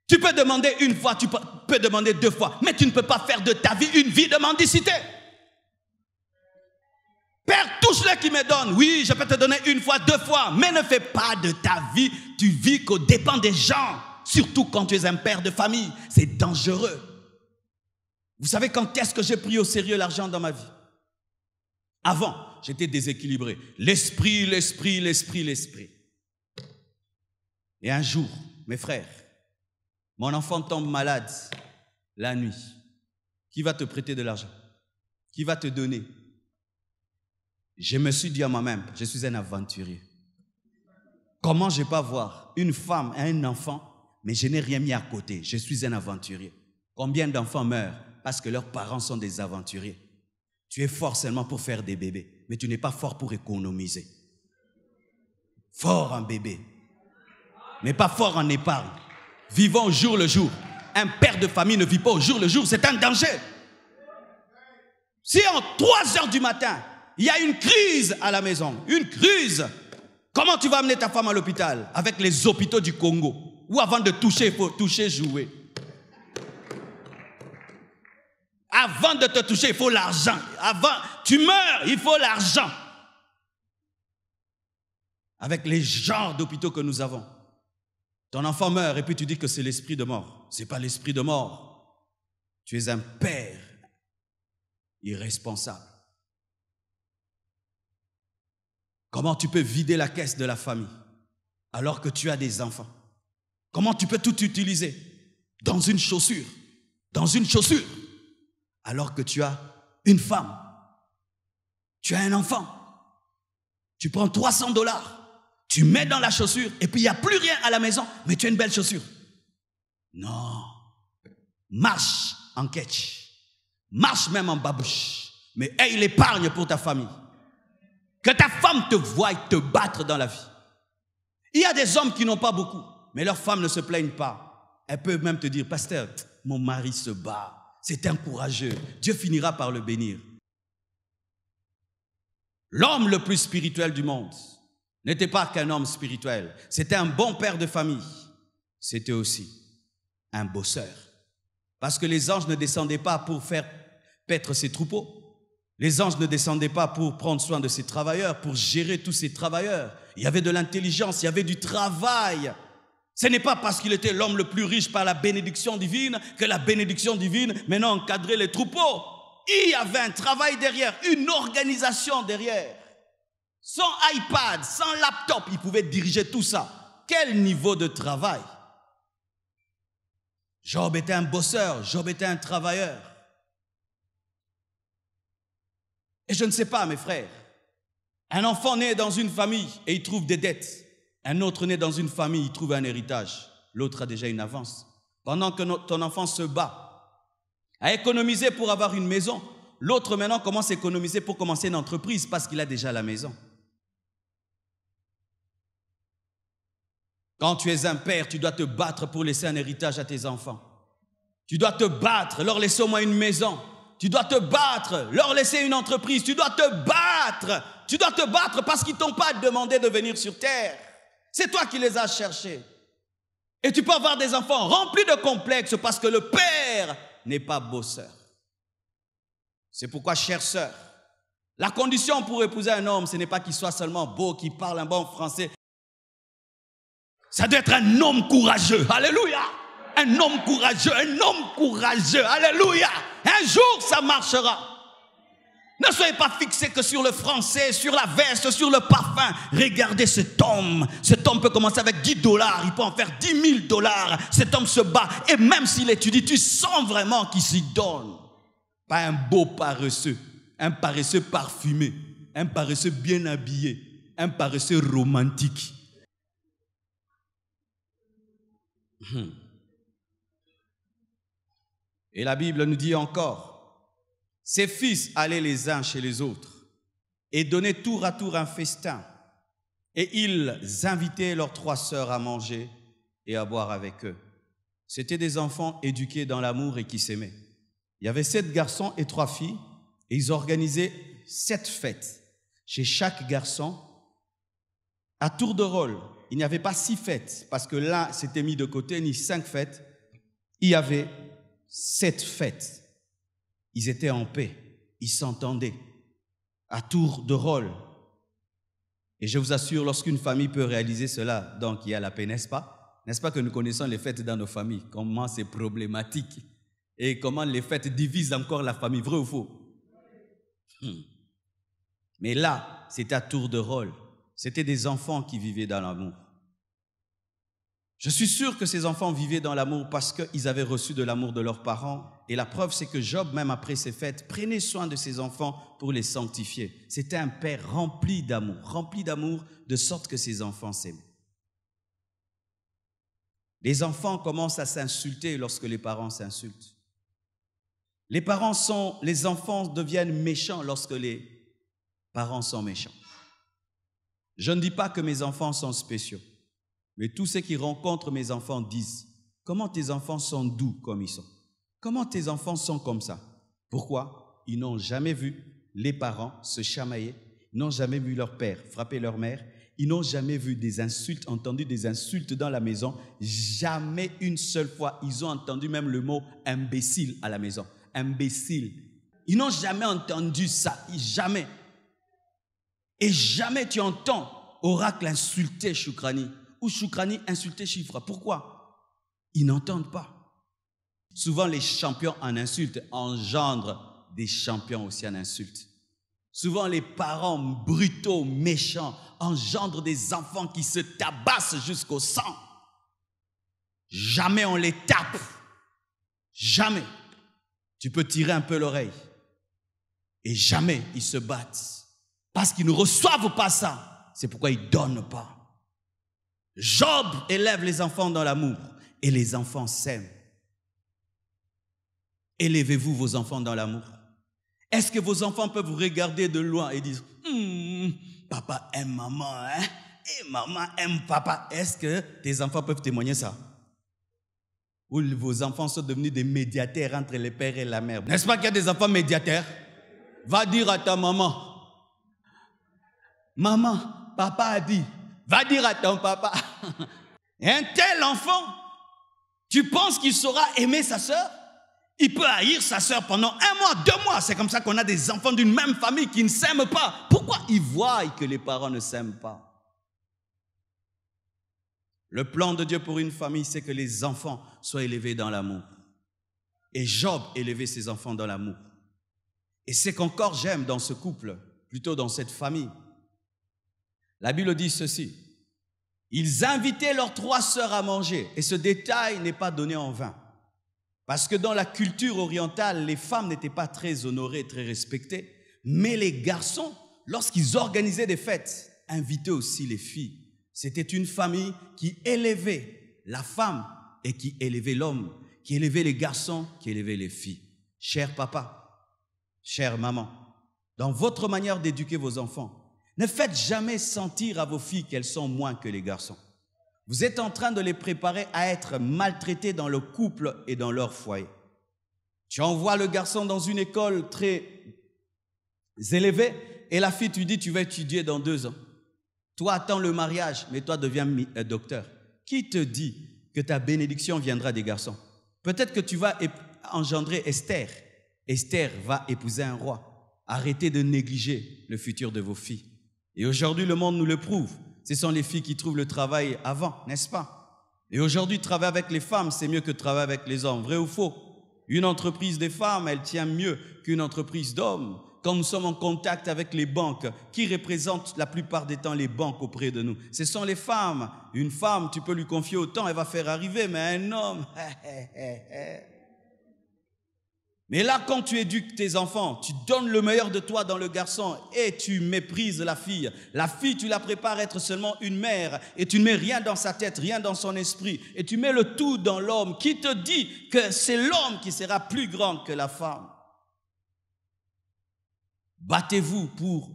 Speaker 1: Tu peux demander une fois, tu peux demander deux fois, mais tu ne peux pas faire de ta vie une vie de mendicité. Père, tout le qui me donne, oui, je peux te donner une fois, deux fois, mais ne fais pas de ta vie, tu vis qu'au dépend des gens, surtout quand tu es un père de famille, c'est dangereux. Vous savez quand est-ce que j'ai pris au sérieux l'argent dans ma vie Avant, j'étais déséquilibré. L'esprit, l'esprit, l'esprit, l'esprit. Et un jour, mes frères, mon enfant tombe malade la nuit. Qui va te prêter de l'argent Qui va te donner je me suis dit à moi-même, je suis un aventurier. Comment je vais pas voir une femme et un enfant, mais je n'ai rien mis à côté. Je suis un aventurier. Combien d'enfants meurent parce que leurs parents sont des aventuriers Tu es fort seulement pour faire des bébés, mais tu n'es pas fort pour économiser. Fort en bébé, mais pas fort en épargne. Vivons jour le jour. Un père de famille ne vit pas au jour le jour, c'est un danger. Si en 3 heures du matin, il y a une crise à la maison, une crise. Comment tu vas amener ta femme à l'hôpital avec les hôpitaux du Congo Ou avant de toucher, il faut toucher, jouer. Avant de te toucher, il faut l'argent. Avant, tu meurs, il faut l'argent. Avec les genres d'hôpitaux que nous avons. Ton enfant meurt et puis tu dis que c'est l'esprit de mort. Ce n'est pas l'esprit de mort. Tu es un père irresponsable. Comment tu peux vider la caisse de la famille alors que tu as des enfants Comment tu peux tout utiliser dans une chaussure Dans une chaussure alors que tu as une femme Tu as un enfant Tu prends 300 dollars tu mets dans la chaussure et puis il n'y a plus rien à la maison, mais tu as une belle chaussure. Non. Marche en ketch, Marche même en babouche. Mais aie l'épargne pour ta famille. Que ta femme te voie te battre dans la vie. Il y a des hommes qui n'ont pas beaucoup, mais leurs femmes ne se plaignent pas. Elles peuvent même te dire, pasteur, mon mari se bat. C'est un courageux. Dieu finira par le bénir. L'homme le plus spirituel du monde n'était pas qu'un homme spirituel. C'était un bon père de famille. C'était aussi un bosseur. Parce que les anges ne descendaient pas pour faire paître ses troupeaux. Les anges ne descendaient pas pour prendre soin de ces travailleurs, pour gérer tous ces travailleurs. Il y avait de l'intelligence, il y avait du travail. Ce n'est pas parce qu'il était l'homme le plus riche par la bénédiction divine que la bénédiction divine maintenant encadrait les troupeaux. Il y avait un travail derrière, une organisation derrière. Sans iPad, sans laptop, il pouvait diriger tout ça. Quel niveau de travail Job était un bosseur, Job était un travailleur. Et je ne sais pas, mes frères. Un enfant naît dans une famille et il trouve des dettes. Un autre naît dans une famille, il trouve un héritage. L'autre a déjà une avance. Pendant que ton enfant se bat à économiser pour avoir une maison, l'autre maintenant commence à économiser pour commencer une entreprise parce qu'il a déjà la maison. Quand tu es un père, tu dois te battre pour laisser un héritage à tes enfants. Tu dois te battre, leur laisser au moins une maison, tu dois te battre, leur laisser une entreprise, tu dois te battre, tu dois te battre parce qu'ils t'ont pas demandé de venir sur terre. C'est toi qui les as cherchés. Et tu peux avoir des enfants remplis de complexes parce que le père n'est pas beau bosseur. C'est pourquoi, chère sœur, la condition pour épouser un homme, ce n'est pas qu'il soit seulement beau, qu'il parle un bon français. Ça doit être un homme courageux. Alléluia un homme courageux, un homme courageux. Alléluia. Un jour, ça marchera. Ne soyez pas fixés que sur le français, sur la veste, sur le parfum. Regardez cet homme. Cet homme peut commencer avec 10 dollars, il peut en faire 10 000 dollars. Cet homme se bat. Et même s'il étudie, tu sens vraiment qu'il s'y donne. Pas un beau paresseux, un paresseux parfumé, un paresseux bien habillé, un paresseux romantique. Hmm. Et la Bible nous dit encore, ses fils allaient les uns chez les autres et donnaient tour à tour un festin. Et ils invitaient leurs trois sœurs à manger et à boire avec eux. C'étaient des enfants éduqués dans l'amour et qui s'aimaient. Il y avait sept garçons et trois filles, et ils organisaient sept fêtes chez chaque garçon à tour de rôle. Il n'y avait pas six fêtes, parce que l'un s'était mis de côté, ni cinq fêtes. Il y avait cette fête, ils étaient en paix, ils s'entendaient à tour de rôle. Et je vous assure, lorsqu'une famille peut réaliser cela, donc il y a la paix, n'est-ce pas N'est-ce pas que nous connaissons les fêtes dans nos familles Comment c'est problématique et comment les fêtes divisent encore la famille, vrai ou faux hmm. Mais là, c'était à tour de rôle. C'était des enfants qui vivaient dans l'amour. Je suis sûr que ces enfants vivaient dans l'amour parce qu'ils avaient reçu de l'amour de leurs parents. Et la preuve, c'est que Job, même après ses fêtes, prenait soin de ses enfants pour les sanctifier. C'était un père rempli d'amour, rempli d'amour, de sorte que ses enfants s'aimaient. Les enfants commencent à s'insulter lorsque les parents s'insultent. Les parents sont, les enfants deviennent méchants lorsque les parents sont méchants. Je ne dis pas que mes enfants sont spéciaux. Mais tous ceux qui rencontrent mes enfants disent, comment tes enfants sont doux comme ils sont Comment tes enfants sont comme ça Pourquoi Ils n'ont jamais vu les parents se chamailler, ils n'ont jamais vu leur père frapper leur mère, ils n'ont jamais vu des insultes, entendu des insultes dans la maison, jamais une seule fois ils ont entendu même le mot imbécile à la maison. Imbécile. Ils n'ont jamais entendu ça, jamais. Et jamais tu entends oracle insulter Choukrani ou Choukrani insulter Chifra. Pourquoi Ils n'entendent pas. Souvent, les champions en insulte engendrent des champions aussi en insulte. Souvent, les parents brutaux, méchants, engendrent des enfants qui se tabassent jusqu'au sang. Jamais on les tape. Jamais. Tu peux tirer un peu l'oreille. Et jamais ils se battent. Parce qu'ils ne reçoivent pas ça. C'est pourquoi ils ne donnent pas. Job élève les enfants dans l'amour et les enfants s'aiment. Élevez-vous vos enfants dans l'amour. Est-ce que vos enfants peuvent vous regarder de loin et dire hmm, Papa aime maman, hein? et maman aime papa Est-ce que tes enfants peuvent témoigner ça Ou vos enfants sont devenus des médiateurs entre les pères et la mère N'est-ce pas qu'il y a des enfants médiateurs Va dire à ta maman Maman, papa a dit Va dire à ton papa, (laughs) un tel enfant, tu penses qu'il saura aimer sa sœur Il peut haïr sa sœur pendant un mois, deux mois. C'est comme ça qu'on a des enfants d'une même famille qui ne s'aiment pas. Pourquoi ils voient que les parents ne s'aiment pas Le plan de Dieu pour une famille, c'est que les enfants soient élevés dans l'amour. Et Job élevait ses enfants dans l'amour. Et c'est qu'encore j'aime dans ce couple, plutôt dans cette famille, la Bible dit ceci. Ils invitaient leurs trois sœurs à manger. Et ce détail n'est pas donné en vain. Parce que dans la culture orientale, les femmes n'étaient pas très honorées, très respectées. Mais les garçons, lorsqu'ils organisaient des fêtes, invitaient aussi les filles. C'était une famille qui élevait la femme et qui élevait l'homme, qui élevait les garçons, qui élevait les filles. Cher papa, chère maman, dans votre manière d'éduquer vos enfants, ne faites jamais sentir à vos filles qu'elles sont moins que les garçons. Vous êtes en train de les préparer à être maltraitées dans le couple et dans leur foyer. Tu envoies le garçon dans une école très élevée et la fille, tu dis, tu vas étudier dans deux ans. Toi, attends le mariage, mais toi, deviens euh, docteur. Qui te dit que ta bénédiction viendra des garçons Peut-être que tu vas engendrer Esther. Esther va épouser un roi. Arrêtez de négliger le futur de vos filles. Et aujourd'hui, le monde nous le prouve. Ce sont les filles qui trouvent le travail avant, n'est-ce pas Et aujourd'hui, travailler avec les femmes, c'est mieux que travailler avec les hommes, vrai ou faux Une entreprise des femmes, elle tient mieux qu'une entreprise d'hommes. Quand nous sommes en contact avec les banques, qui représentent la plupart des temps les banques auprès de nous Ce sont les femmes. Une femme, tu peux lui confier autant, elle va faire arriver, mais un homme... (laughs) Mais là, quand tu éduques tes enfants, tu donnes le meilleur de toi dans le garçon et tu méprises la fille. La fille, tu la prépares à être seulement une mère et tu ne mets rien dans sa tête, rien dans son esprit. Et tu mets le tout dans l'homme. Qui te dit que c'est l'homme qui sera plus grand que la femme Battez-vous pour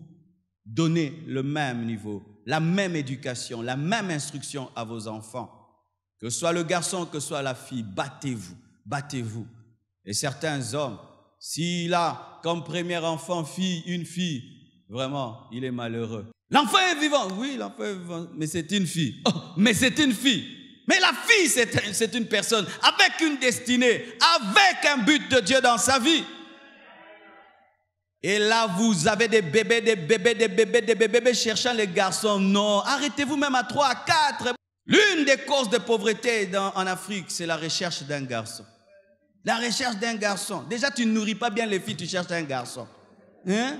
Speaker 1: donner le même niveau, la même éducation, la même instruction à vos enfants. Que soit le garçon, que soit la fille, battez-vous, battez-vous. Et certains hommes, s'il a comme premier enfant fille, une fille, vraiment, il est malheureux. L'enfant est vivant, oui, l'enfant est vivant, mais c'est une fille. Oh, mais c'est une fille. Mais la fille, c'est une personne avec une destinée, avec un but de Dieu dans sa vie. Et là, vous avez des bébés, des bébés, des bébés, des bébés, cherchant les garçons. Non, arrêtez-vous même à 3, à 4. L'une des causes de pauvreté en Afrique, c'est la recherche d'un garçon. La recherche d'un garçon. Déjà, tu ne nourris pas bien les filles, tu cherches un garçon. Hein?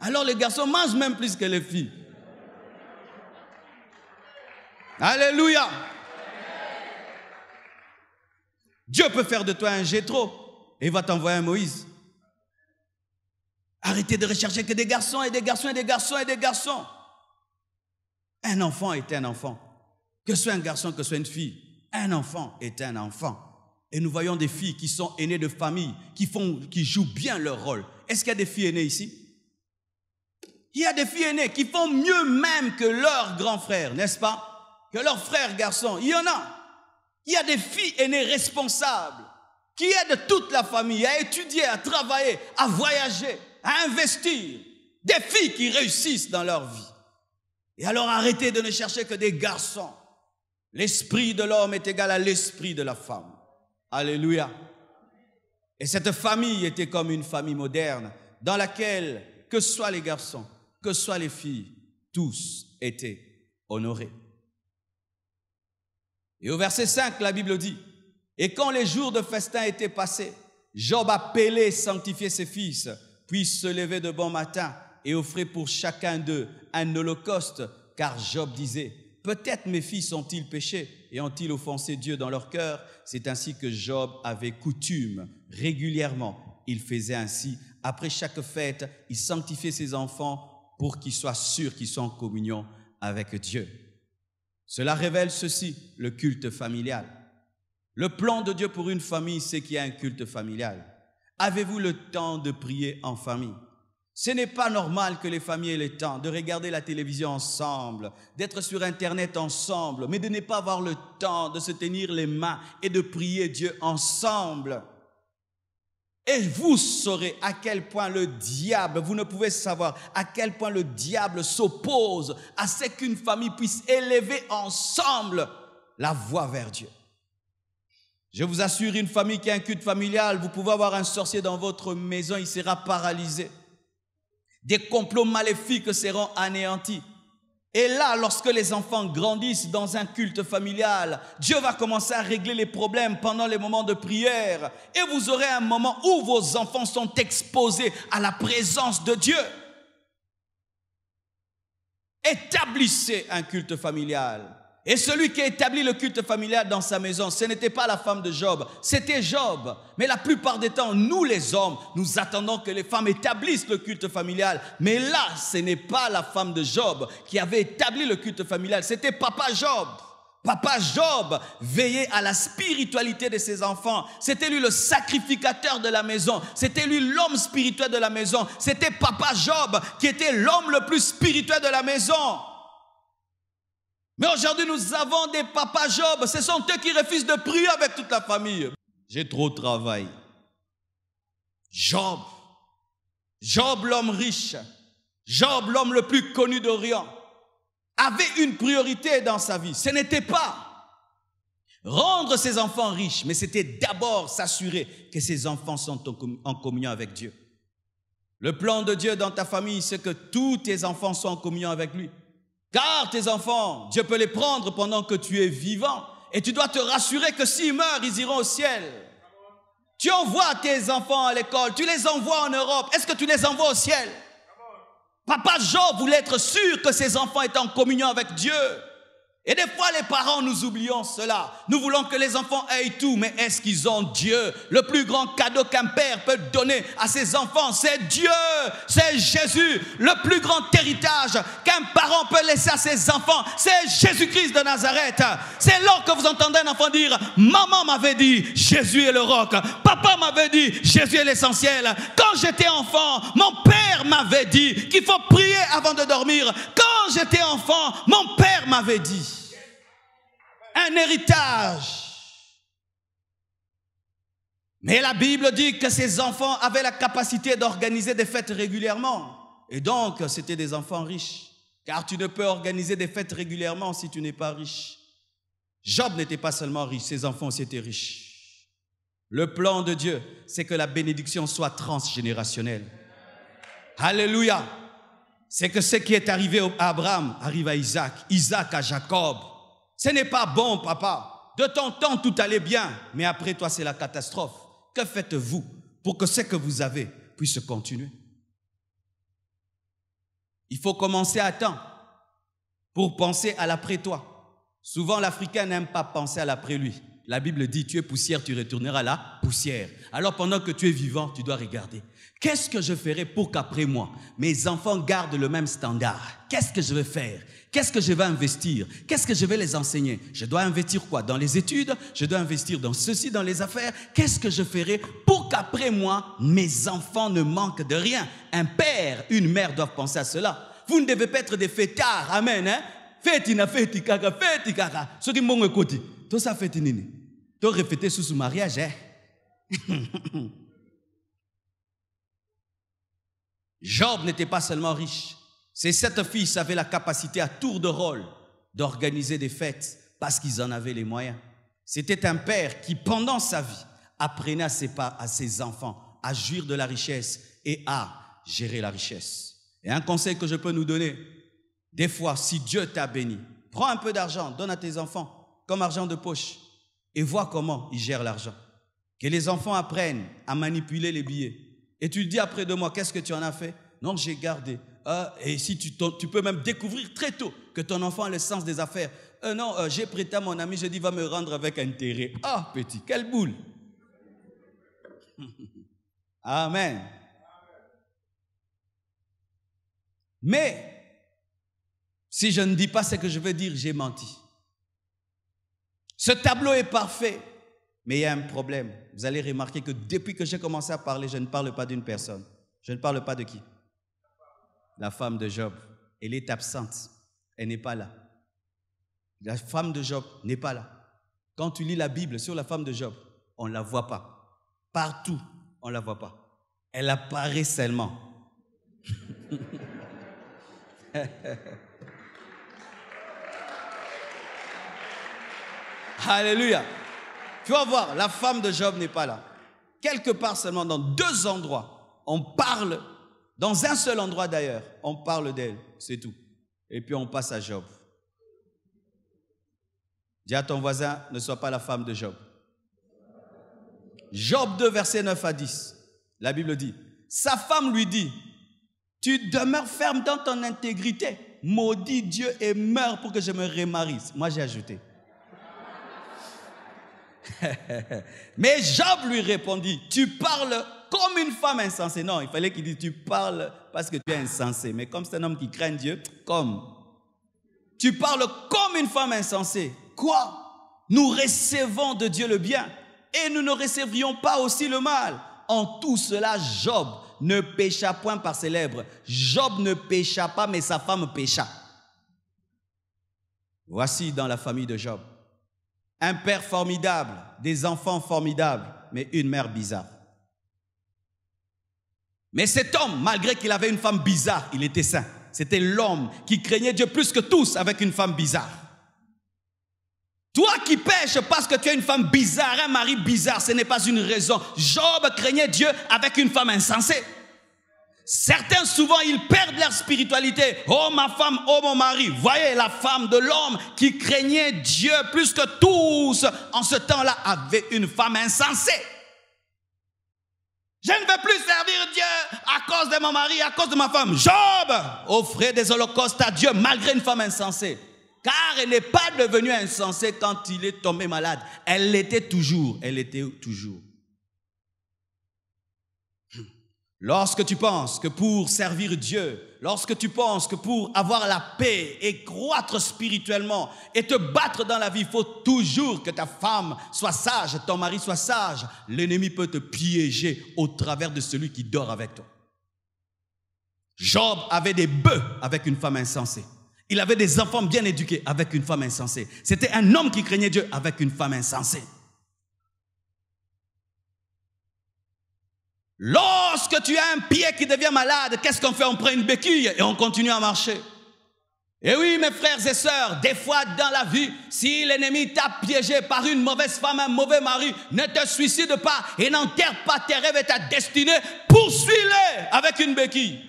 Speaker 1: Alors les garçons mangent même plus que les filles. Alléluia. Dieu peut faire de toi un Gétro et il va t'envoyer un Moïse. Arrêtez de rechercher que des garçons et des garçons et des garçons et des garçons. Un enfant est un enfant. Que ce soit un garçon, que ce soit une fille, un enfant est un enfant. Et nous voyons des filles qui sont aînées de famille, qui, font, qui jouent bien leur rôle. Est-ce qu'il y a des filles aînées ici Il y a des filles aînées qui font mieux même que leurs grands frères, n'est-ce pas Que leurs frères garçons. Il y en a. Il y a des filles aînées responsables qui aident toute la famille à étudier, à travailler, à voyager, à investir. Des filles qui réussissent dans leur vie. Et alors arrêtez de ne chercher que des garçons. L'esprit de l'homme est égal à l'esprit de la femme. Alléluia. Et cette famille était comme une famille moderne dans laquelle, que soient les garçons, que soient les filles, tous étaient honorés. Et au verset 5, la Bible dit, Et quand les jours de festin étaient passés, Job appelait sanctifier ses fils, puis se levait de bon matin et offrait pour chacun d'eux un holocauste, car Job disait, Peut-être mes fils ont-ils péché et ont-ils offensé Dieu dans leur cœur. C'est ainsi que Job avait coutume régulièrement. Il faisait ainsi. Après chaque fête, il sanctifiait ses enfants pour qu'ils soient sûrs qu'ils sont en communion avec Dieu. Cela révèle ceci, le culte familial. Le plan de Dieu pour une famille, c'est qu'il y a un culte familial. Avez-vous le temps de prier en famille ce n'est pas normal que les familles aient le temps de regarder la télévision ensemble, d'être sur Internet ensemble, mais de ne pas avoir le temps de se tenir les mains et de prier Dieu ensemble. Et vous saurez à quel point le diable, vous ne pouvez savoir à quel point le diable s'oppose à ce qu'une famille puisse élever ensemble la voie vers Dieu. Je vous assure, une famille qui a un culte familial, vous pouvez avoir un sorcier dans votre maison, il sera paralysé. Des complots maléfiques seront anéantis. Et là, lorsque les enfants grandissent dans un culte familial, Dieu va commencer à régler les problèmes pendant les moments de prière. Et vous aurez un moment où vos enfants sont exposés à la présence de Dieu. Établissez un culte familial. Et celui qui établit le culte familial dans sa maison, ce n'était pas la femme de Job, c'était Job. Mais la plupart des temps, nous les hommes, nous attendons que les femmes établissent le culte familial. Mais là, ce n'est pas la femme de Job qui avait établi le culte familial, c'était papa Job. Papa Job veillait à la spiritualité de ses enfants. C'était lui le sacrificateur de la maison. C'était lui l'homme spirituel de la maison. C'était Papa Job qui était l'homme le plus spirituel de la maison. Mais aujourd'hui, nous avons des papas Job. Ce sont eux qui refusent de prier avec toute la famille. J'ai trop de travail. Job. Job, l'homme riche. Job, l'homme le plus connu d'Orient, avait une priorité dans sa vie. Ce n'était pas rendre ses enfants riches, mais c'était d'abord s'assurer que ses enfants sont en communion avec Dieu. Le plan de Dieu dans ta famille, c'est que tous tes enfants soient en communion avec lui. Car tes enfants, Dieu peut les prendre pendant que tu es vivant. Et tu dois te rassurer que s'ils meurent, ils iront au ciel. Tu envoies tes enfants à l'école, tu les envoies en Europe. Est-ce que tu les envoies au ciel Papa Job voulait être sûr que ses enfants étaient en communion avec Dieu. Et des fois, les parents, nous oublions cela. Nous voulons que les enfants aient tout, mais est-ce qu'ils ont Dieu Le plus grand cadeau qu'un père peut donner à ses enfants, c'est Dieu, c'est Jésus. Le plus grand héritage qu'un parent peut laisser à ses enfants, c'est Jésus-Christ de Nazareth. C'est que vous entendez un enfant dire, maman m'avait dit, Jésus est le roc. Papa m'avait dit, Jésus est l'essentiel. Quand j'étais enfant, mon père m'avait dit qu'il faut prier avant de dormir. Quand j'étais enfant, mon père m'avait dit un héritage. Mais la Bible dit que ses enfants avaient la capacité d'organiser des fêtes régulièrement. Et donc, c'était des enfants riches. Car tu ne peux organiser des fêtes régulièrement si tu n'es pas riche. Job n'était pas seulement riche, ses enfants étaient riches. Le plan de Dieu, c'est que la bénédiction soit transgénérationnelle. Alléluia. C'est que ce qui est arrivé à Abraham arrive à Isaac, Isaac à Jacob, ce n'est pas bon, papa. De ton temps, tout allait bien, mais après toi, c'est la catastrophe. Que faites-vous pour que ce que vous avez puisse continuer Il faut commencer à temps pour penser à l'après-toi. Souvent, l'Africain n'aime pas penser à l'après-lui. La Bible dit, tu es poussière, tu retourneras à la poussière. Alors pendant que tu es vivant, tu dois regarder. Qu'est-ce que je ferai pour qu'après moi, mes enfants gardent le même standard Qu'est-ce que je vais faire Qu'est-ce que je vais investir Qu'est-ce que je vais les enseigner Je dois investir quoi Dans les études Je dois investir dans ceci, dans les affaires Qu'est-ce que je ferai pour qu'après moi, mes enfants ne manquent de rien Un père, une mère doivent penser à cela. Vous ne devez pas être des fêtards. Amen. Hein? Fêti na fêti kaka, fêti kaka. qui m'ont écouté. Tout ça fait nini. Tout refêté sous ce mariage. Hein? (laughs) Job n'était pas seulement riche. Ses sept fils avaient la capacité à tour de rôle d'organiser des fêtes parce qu'ils en avaient les moyens. C'était un père qui, pendant sa vie, apprenait ses, pas, à ses enfants à jouir de la richesse et à gérer la richesse. Et un conseil que je peux nous donner, des fois, si Dieu t'a béni, prends un peu d'argent, donne à tes enfants comme argent de poche et vois comment ils gèrent l'argent. Que les enfants apprennent à manipuler les billets, et tu dis après de mois, qu'est-ce que tu en as fait Non, j'ai gardé. Ah, et si tu, peux même découvrir très tôt que ton enfant a le sens des affaires. Euh, non, euh, j'ai prêté à mon ami, je dis, va me rendre avec intérêt. Ah, petit, quelle boule (laughs) Amen. Mais, si je ne dis pas ce que je veux dire, j'ai menti. Ce tableau est parfait, mais il y a un problème vous allez remarquer que depuis que j'ai commencé à parler, je ne parle pas d'une personne. Je ne parle pas de qui La femme de Job. Elle est absente. Elle n'est pas là. La femme de Job n'est pas là. Quand tu lis la Bible sur la femme de Job, on ne la voit pas. Partout, on ne la voit pas. Elle apparaît seulement. (laughs) Alléluia. Tu vas voir, la femme de Job n'est pas là. Quelque part seulement, dans deux endroits, on parle, dans un seul endroit d'ailleurs, on parle d'elle, c'est tout. Et puis on passe à Job. Dis à ton voisin, ne sois pas la femme de Job. Job 2, verset 9 à 10. La Bible dit, sa femme lui dit, tu demeures ferme dans ton intégrité, maudit Dieu et meurs pour que je me remarie. Moi j'ai ajouté, (laughs) Mais Job lui répondit, tu parles comme une femme insensée. Non, il fallait qu'il dise, tu parles parce que tu es insensé. Mais comme c'est un homme qui craint Dieu, comme. Tu parles comme une femme insensée. Quoi Nous recevons de Dieu le bien et nous ne recevrions pas aussi le mal. En tout cela, Job ne pécha point par ses lèvres. Job ne pécha pas, mais sa femme pécha. Voici dans la famille de Job un père formidable, des enfants formidables, mais une mère bizarre. Mais cet homme, malgré qu'il avait une femme bizarre, il était saint. C'était l'homme qui craignait Dieu plus que tous avec une femme bizarre. Toi qui pêches parce que tu as une femme bizarre, un mari bizarre, ce n'est pas une raison. Job craignait Dieu avec une femme insensée. Certains, souvent, ils perdent leur spiritualité. Oh, ma femme, oh, mon mari. Voyez, la femme de l'homme qui craignait Dieu plus que tous en ce temps-là avait une femme insensée. Je ne veux plus servir Dieu à cause de mon mari, à cause de ma femme. Job offrait des holocaustes à Dieu malgré une femme insensée. Car elle n'est pas devenue insensée quand il est tombé malade. Elle l'était toujours. Elle l'était toujours. Lorsque tu penses que pour servir Dieu, lorsque tu penses que pour avoir la paix et croître spirituellement et te battre dans la vie, il faut toujours que ta femme soit sage, ton mari soit sage. L'ennemi peut te piéger au travers de celui qui dort avec toi. Job avait des bœufs avec une femme insensée. Il avait des enfants bien éduqués avec une femme insensée. C'était un homme qui craignait Dieu avec une femme insensée. Lorsque tu as un pied qui devient malade, qu'est-ce qu'on fait On prend une béquille et on continue à marcher. Et oui, mes frères et sœurs, des fois dans la vie, si l'ennemi t'a piégé par une mauvaise femme, un mauvais mari, ne te suicide pas et n'enterre pas tes rêves et ta destinée, poursuis-les avec une béquille.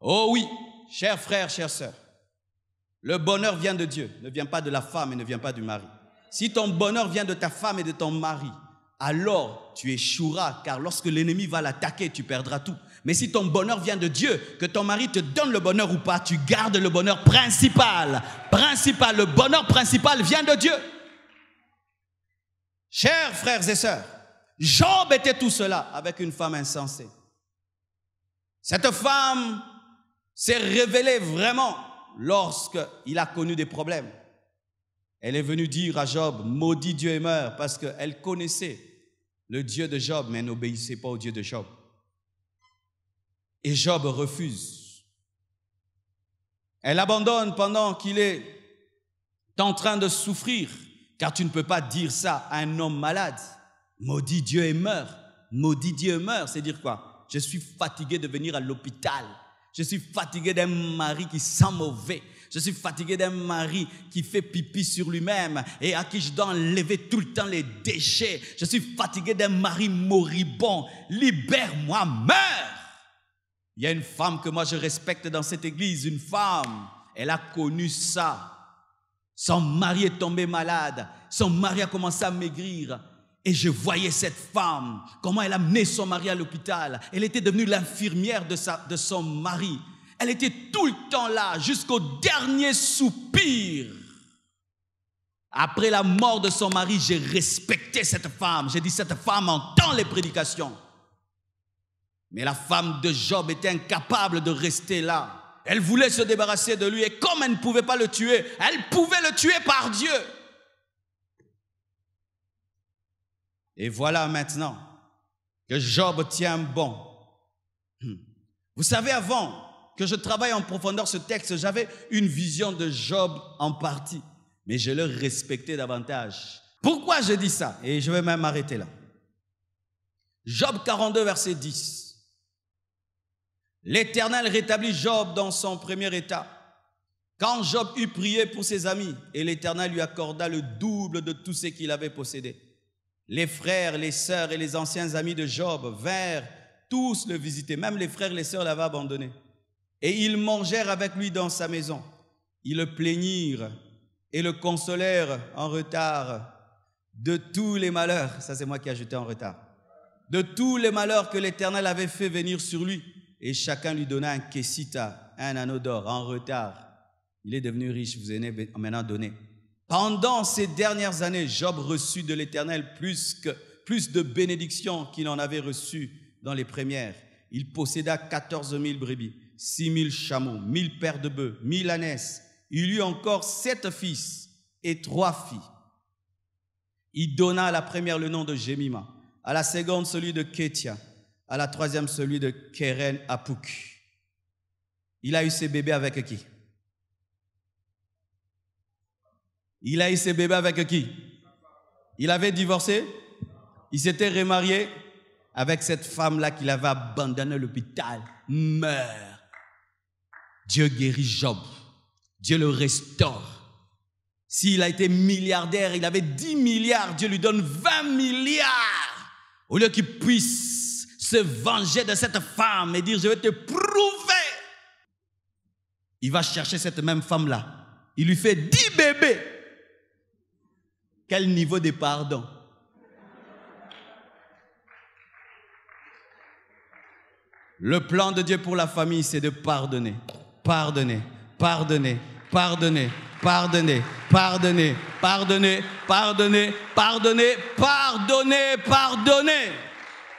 Speaker 1: Oh oui, chers frères, chères sœurs, le bonheur vient de Dieu, ne vient pas de la femme et ne vient pas du mari. Si ton bonheur vient de ta femme et de ton mari, alors tu échoueras, car lorsque l'ennemi va l'attaquer, tu perdras tout. Mais si ton bonheur vient de Dieu, que ton mari te donne le bonheur ou pas, tu gardes le bonheur principal. Principal, le bonheur principal vient de Dieu. Chers frères et sœurs, Job était tout cela avec une femme insensée. Cette femme s'est révélée vraiment lorsqu'il a connu des problèmes. Elle est venue dire à Job, maudit Dieu et meurt, parce qu'elle connaissait le Dieu de Job, mais n'obéissez pas au Dieu de Job. Et Job refuse. Elle abandonne pendant qu'il est en train de souffrir, car tu ne peux pas dire ça à un homme malade. Maudit Dieu et meurt. Maudit Dieu meurt, c'est dire quoi Je suis fatigué de venir à l'hôpital. Je suis fatigué d'un mari qui sent mauvais. Je suis fatigué d'un mari qui fait pipi sur lui-même et à qui je dois enlever tout le temps les déchets. Je suis fatigué d'un mari moribond. Libère-moi, meurs Il y a une femme que moi je respecte dans cette église, une femme. Elle a connu ça. Son mari est tombé malade. Son mari a commencé à maigrir. Et je voyais cette femme, comment elle a mené son mari à l'hôpital. Elle était devenue l'infirmière de, de son mari. Elle était tout le temps là, jusqu'au dernier soupir. Après la mort de son mari, j'ai respecté cette femme. J'ai dit, cette femme entend les prédications. Mais la femme de Job était incapable de rester là. Elle voulait se débarrasser de lui et comme elle ne pouvait pas le tuer, elle pouvait le tuer par Dieu. Et voilà maintenant que Job tient bon. Vous savez, avant, que je travaille en profondeur ce texte, j'avais une vision de Job en partie, mais je le respectais davantage. Pourquoi je dis ça Et je vais même m'arrêter là. Job 42, verset 10. L'Éternel rétablit Job dans son premier état. Quand Job eut prié pour ses amis, et l'Éternel lui accorda le double de tout ce qu'il avait possédé. Les frères, les sœurs et les anciens amis de Job vinrent tous le visiter, même les frères et les sœurs l'avaient abandonné. Et ils mangèrent avec lui dans sa maison. Ils le plaignirent et le consolèrent en retard de tous les malheurs. Ça, c'est moi qui ai ajouté en retard. De tous les malheurs que l'Éternel avait fait venir sur lui. Et chacun lui donna un kessita, un anneau d'or, en retard. Il est devenu riche, vous aimez maintenant donné. Pendant ces dernières années, Job reçut de l'Éternel plus, plus de bénédictions qu'il en avait reçues dans les premières. Il posséda 14 000 brebis six mille chameaux, mille paires de bœufs, mille ânesses. Il eut encore sept fils et trois filles. Il donna à la première le nom de Jemima, à la seconde celui de Kétia, à la troisième celui de Keren Apuk. Il a eu ses bébés avec qui Il a eu ses bébés avec qui Il avait divorcé Il s'était remarié avec cette femme-là qu'il avait abandonné l'hôpital. Meurt. Dieu guérit Job. Dieu le restaure. S'il a été milliardaire, il avait 10 milliards, Dieu lui donne 20 milliards. Au lieu qu'il puisse se venger de cette femme et dire, je vais te prouver. Il va chercher cette même femme-là. Il lui fait 10 bébés. Quel niveau de pardon Le plan de Dieu pour la famille, c'est de pardonner pardonnez, pardonnez, pardonnez, pardonnez, pardonnez, pardonnez, pardonnez, pardonnez, pardonnez, pardonnez.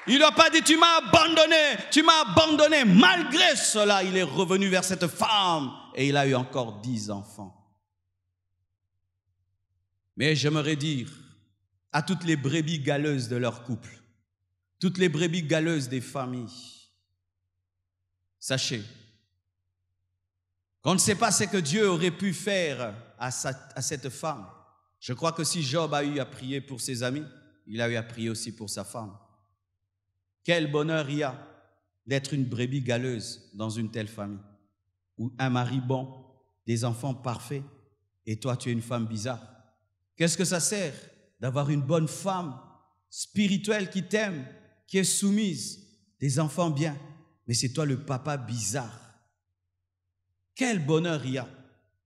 Speaker 1: Il n'a pas dit tu m'as abandonné, tu m'as abandonné. Malgré cela, il est revenu vers cette femme et il a eu encore dix enfants. Mais j'aimerais dire à toutes les brébis galeuses de leur couple, toutes les brébis galeuses des familles, sachez on ne sait pas ce que Dieu aurait pu faire à, cette femme. Je crois que si Job a eu à prier pour ses amis, il a eu à prier aussi pour sa femme. Quel bonheur il y a d'être une brebis galeuse dans une telle famille, ou un mari bon, des enfants parfaits, et toi tu es une femme bizarre. Qu'est-ce que ça sert d'avoir une bonne femme spirituelle qui t'aime, qui est soumise, des enfants bien, mais c'est toi le papa bizarre quel bonheur il y a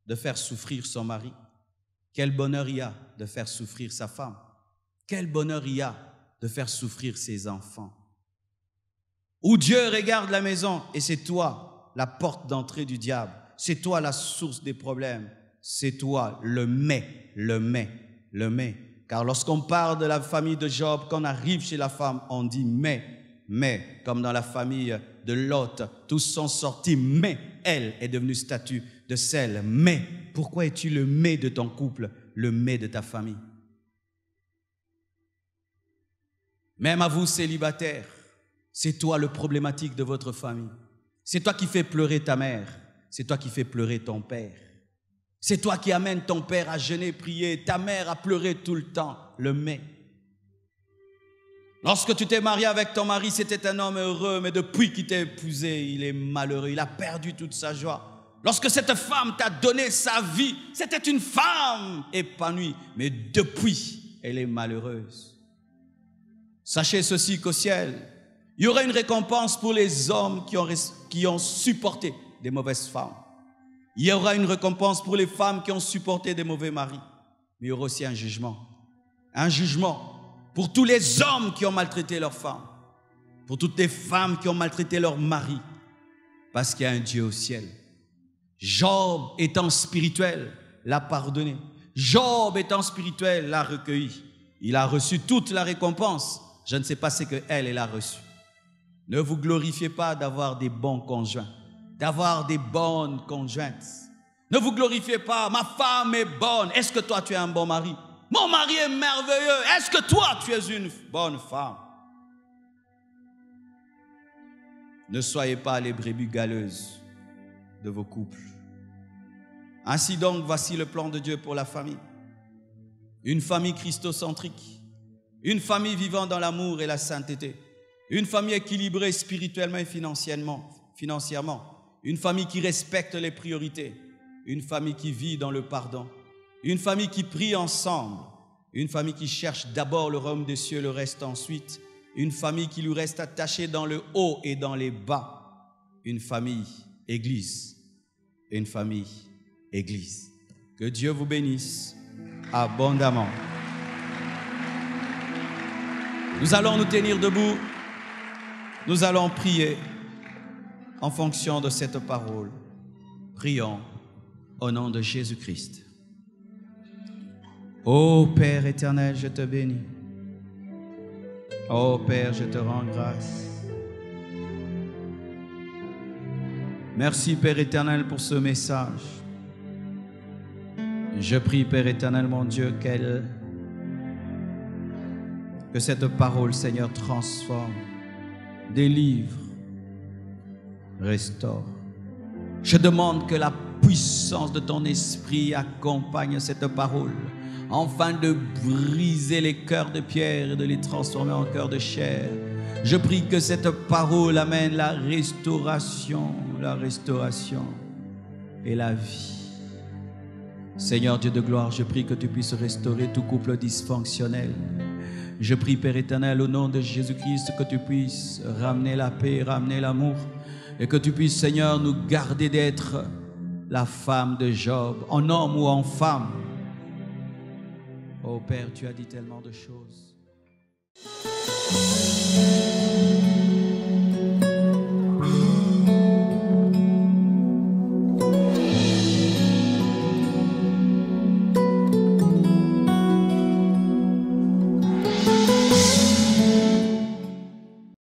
Speaker 1: de faire souffrir son mari. Quel bonheur il y a de faire souffrir sa femme. Quel bonheur il y a de faire souffrir ses enfants. Où Dieu regarde la maison et c'est toi la porte d'entrée du diable. C'est toi la source des problèmes. C'est toi le mais, le mais, le mais. Car lorsqu'on parle de la famille de Job, quand on arrive chez la femme, on dit mais mais comme dans la famille de Lot, tous sont sortis, mais elle est devenue statue de sel. Mais pourquoi es-tu le mais de ton couple, le mais de ta famille Même à vous célibataires, c'est toi le problématique de votre famille. C'est toi qui fais pleurer ta mère. C'est toi qui fais pleurer ton père. C'est toi qui amènes ton père à jeûner, prier, ta mère à pleurer tout le temps, le mais. Lorsque tu t'es marié avec ton mari, c'était un homme heureux, mais depuis qu'il t'a épousé, il est malheureux, il a perdu toute sa joie. Lorsque cette femme t'a donné sa vie, c'était une femme épanouie, mais depuis, elle est malheureuse. Sachez ceci qu'au ciel, il y aura une récompense pour les hommes qui ont, qui ont supporté des mauvaises femmes. Il y aura une récompense pour les femmes qui ont supporté des mauvais maris. Mais il y aura aussi un jugement. Un jugement pour tous les hommes qui ont maltraité leurs femmes, pour toutes les femmes qui ont maltraité leur mari, parce qu'il y a un Dieu au ciel. Job étant spirituel, l'a pardonné. Job étant spirituel, l'a recueilli. Il a reçu toute la récompense. Je ne sais pas ce qu'elle, elle a reçu. Ne vous glorifiez pas d'avoir des bons conjoints, d'avoir des bonnes conjointes. Ne vous glorifiez pas, ma femme est bonne. Est-ce que toi tu es un bon mari mon mari est merveilleux. Est-ce que toi, tu es une bonne femme Ne soyez pas les brebis galeuses de vos couples. Ainsi donc, voici le plan de Dieu pour la famille. Une famille christocentrique, une famille vivant dans l'amour et la sainteté, une famille équilibrée spirituellement et financièrement, financièrement, une famille qui respecte les priorités, une famille qui vit dans le pardon, une famille qui prie ensemble. Une famille qui cherche d'abord le royaume des cieux, le reste ensuite. Une famille qui lui reste attachée dans le haut et dans les bas. Une famille, église. Une famille, église. Que Dieu vous bénisse abondamment. Nous allons nous tenir debout. Nous allons prier en fonction de cette parole. Prions au nom de Jésus-Christ. Ô Père éternel, je te bénis. Ô Père, je te rends grâce. Merci Père éternel pour ce message. Je prie Père éternel mon Dieu qu'elle que cette parole Seigneur transforme, délivre, restaure. Je demande que la puissance de ton esprit accompagne cette parole Enfin de briser les cœurs de pierre et de les transformer en cœurs de chair. Je prie que cette parole amène la restauration, la restauration et la vie. Seigneur Dieu de gloire, je prie que tu puisses restaurer tout couple dysfonctionnel. Je prie, Père éternel, au nom de Jésus-Christ, que tu puisses ramener la paix, ramener l'amour, et que tu puisses, Seigneur, nous garder d'être la femme de Job, en homme ou en femme, Oh Père, tu as dit tellement de choses.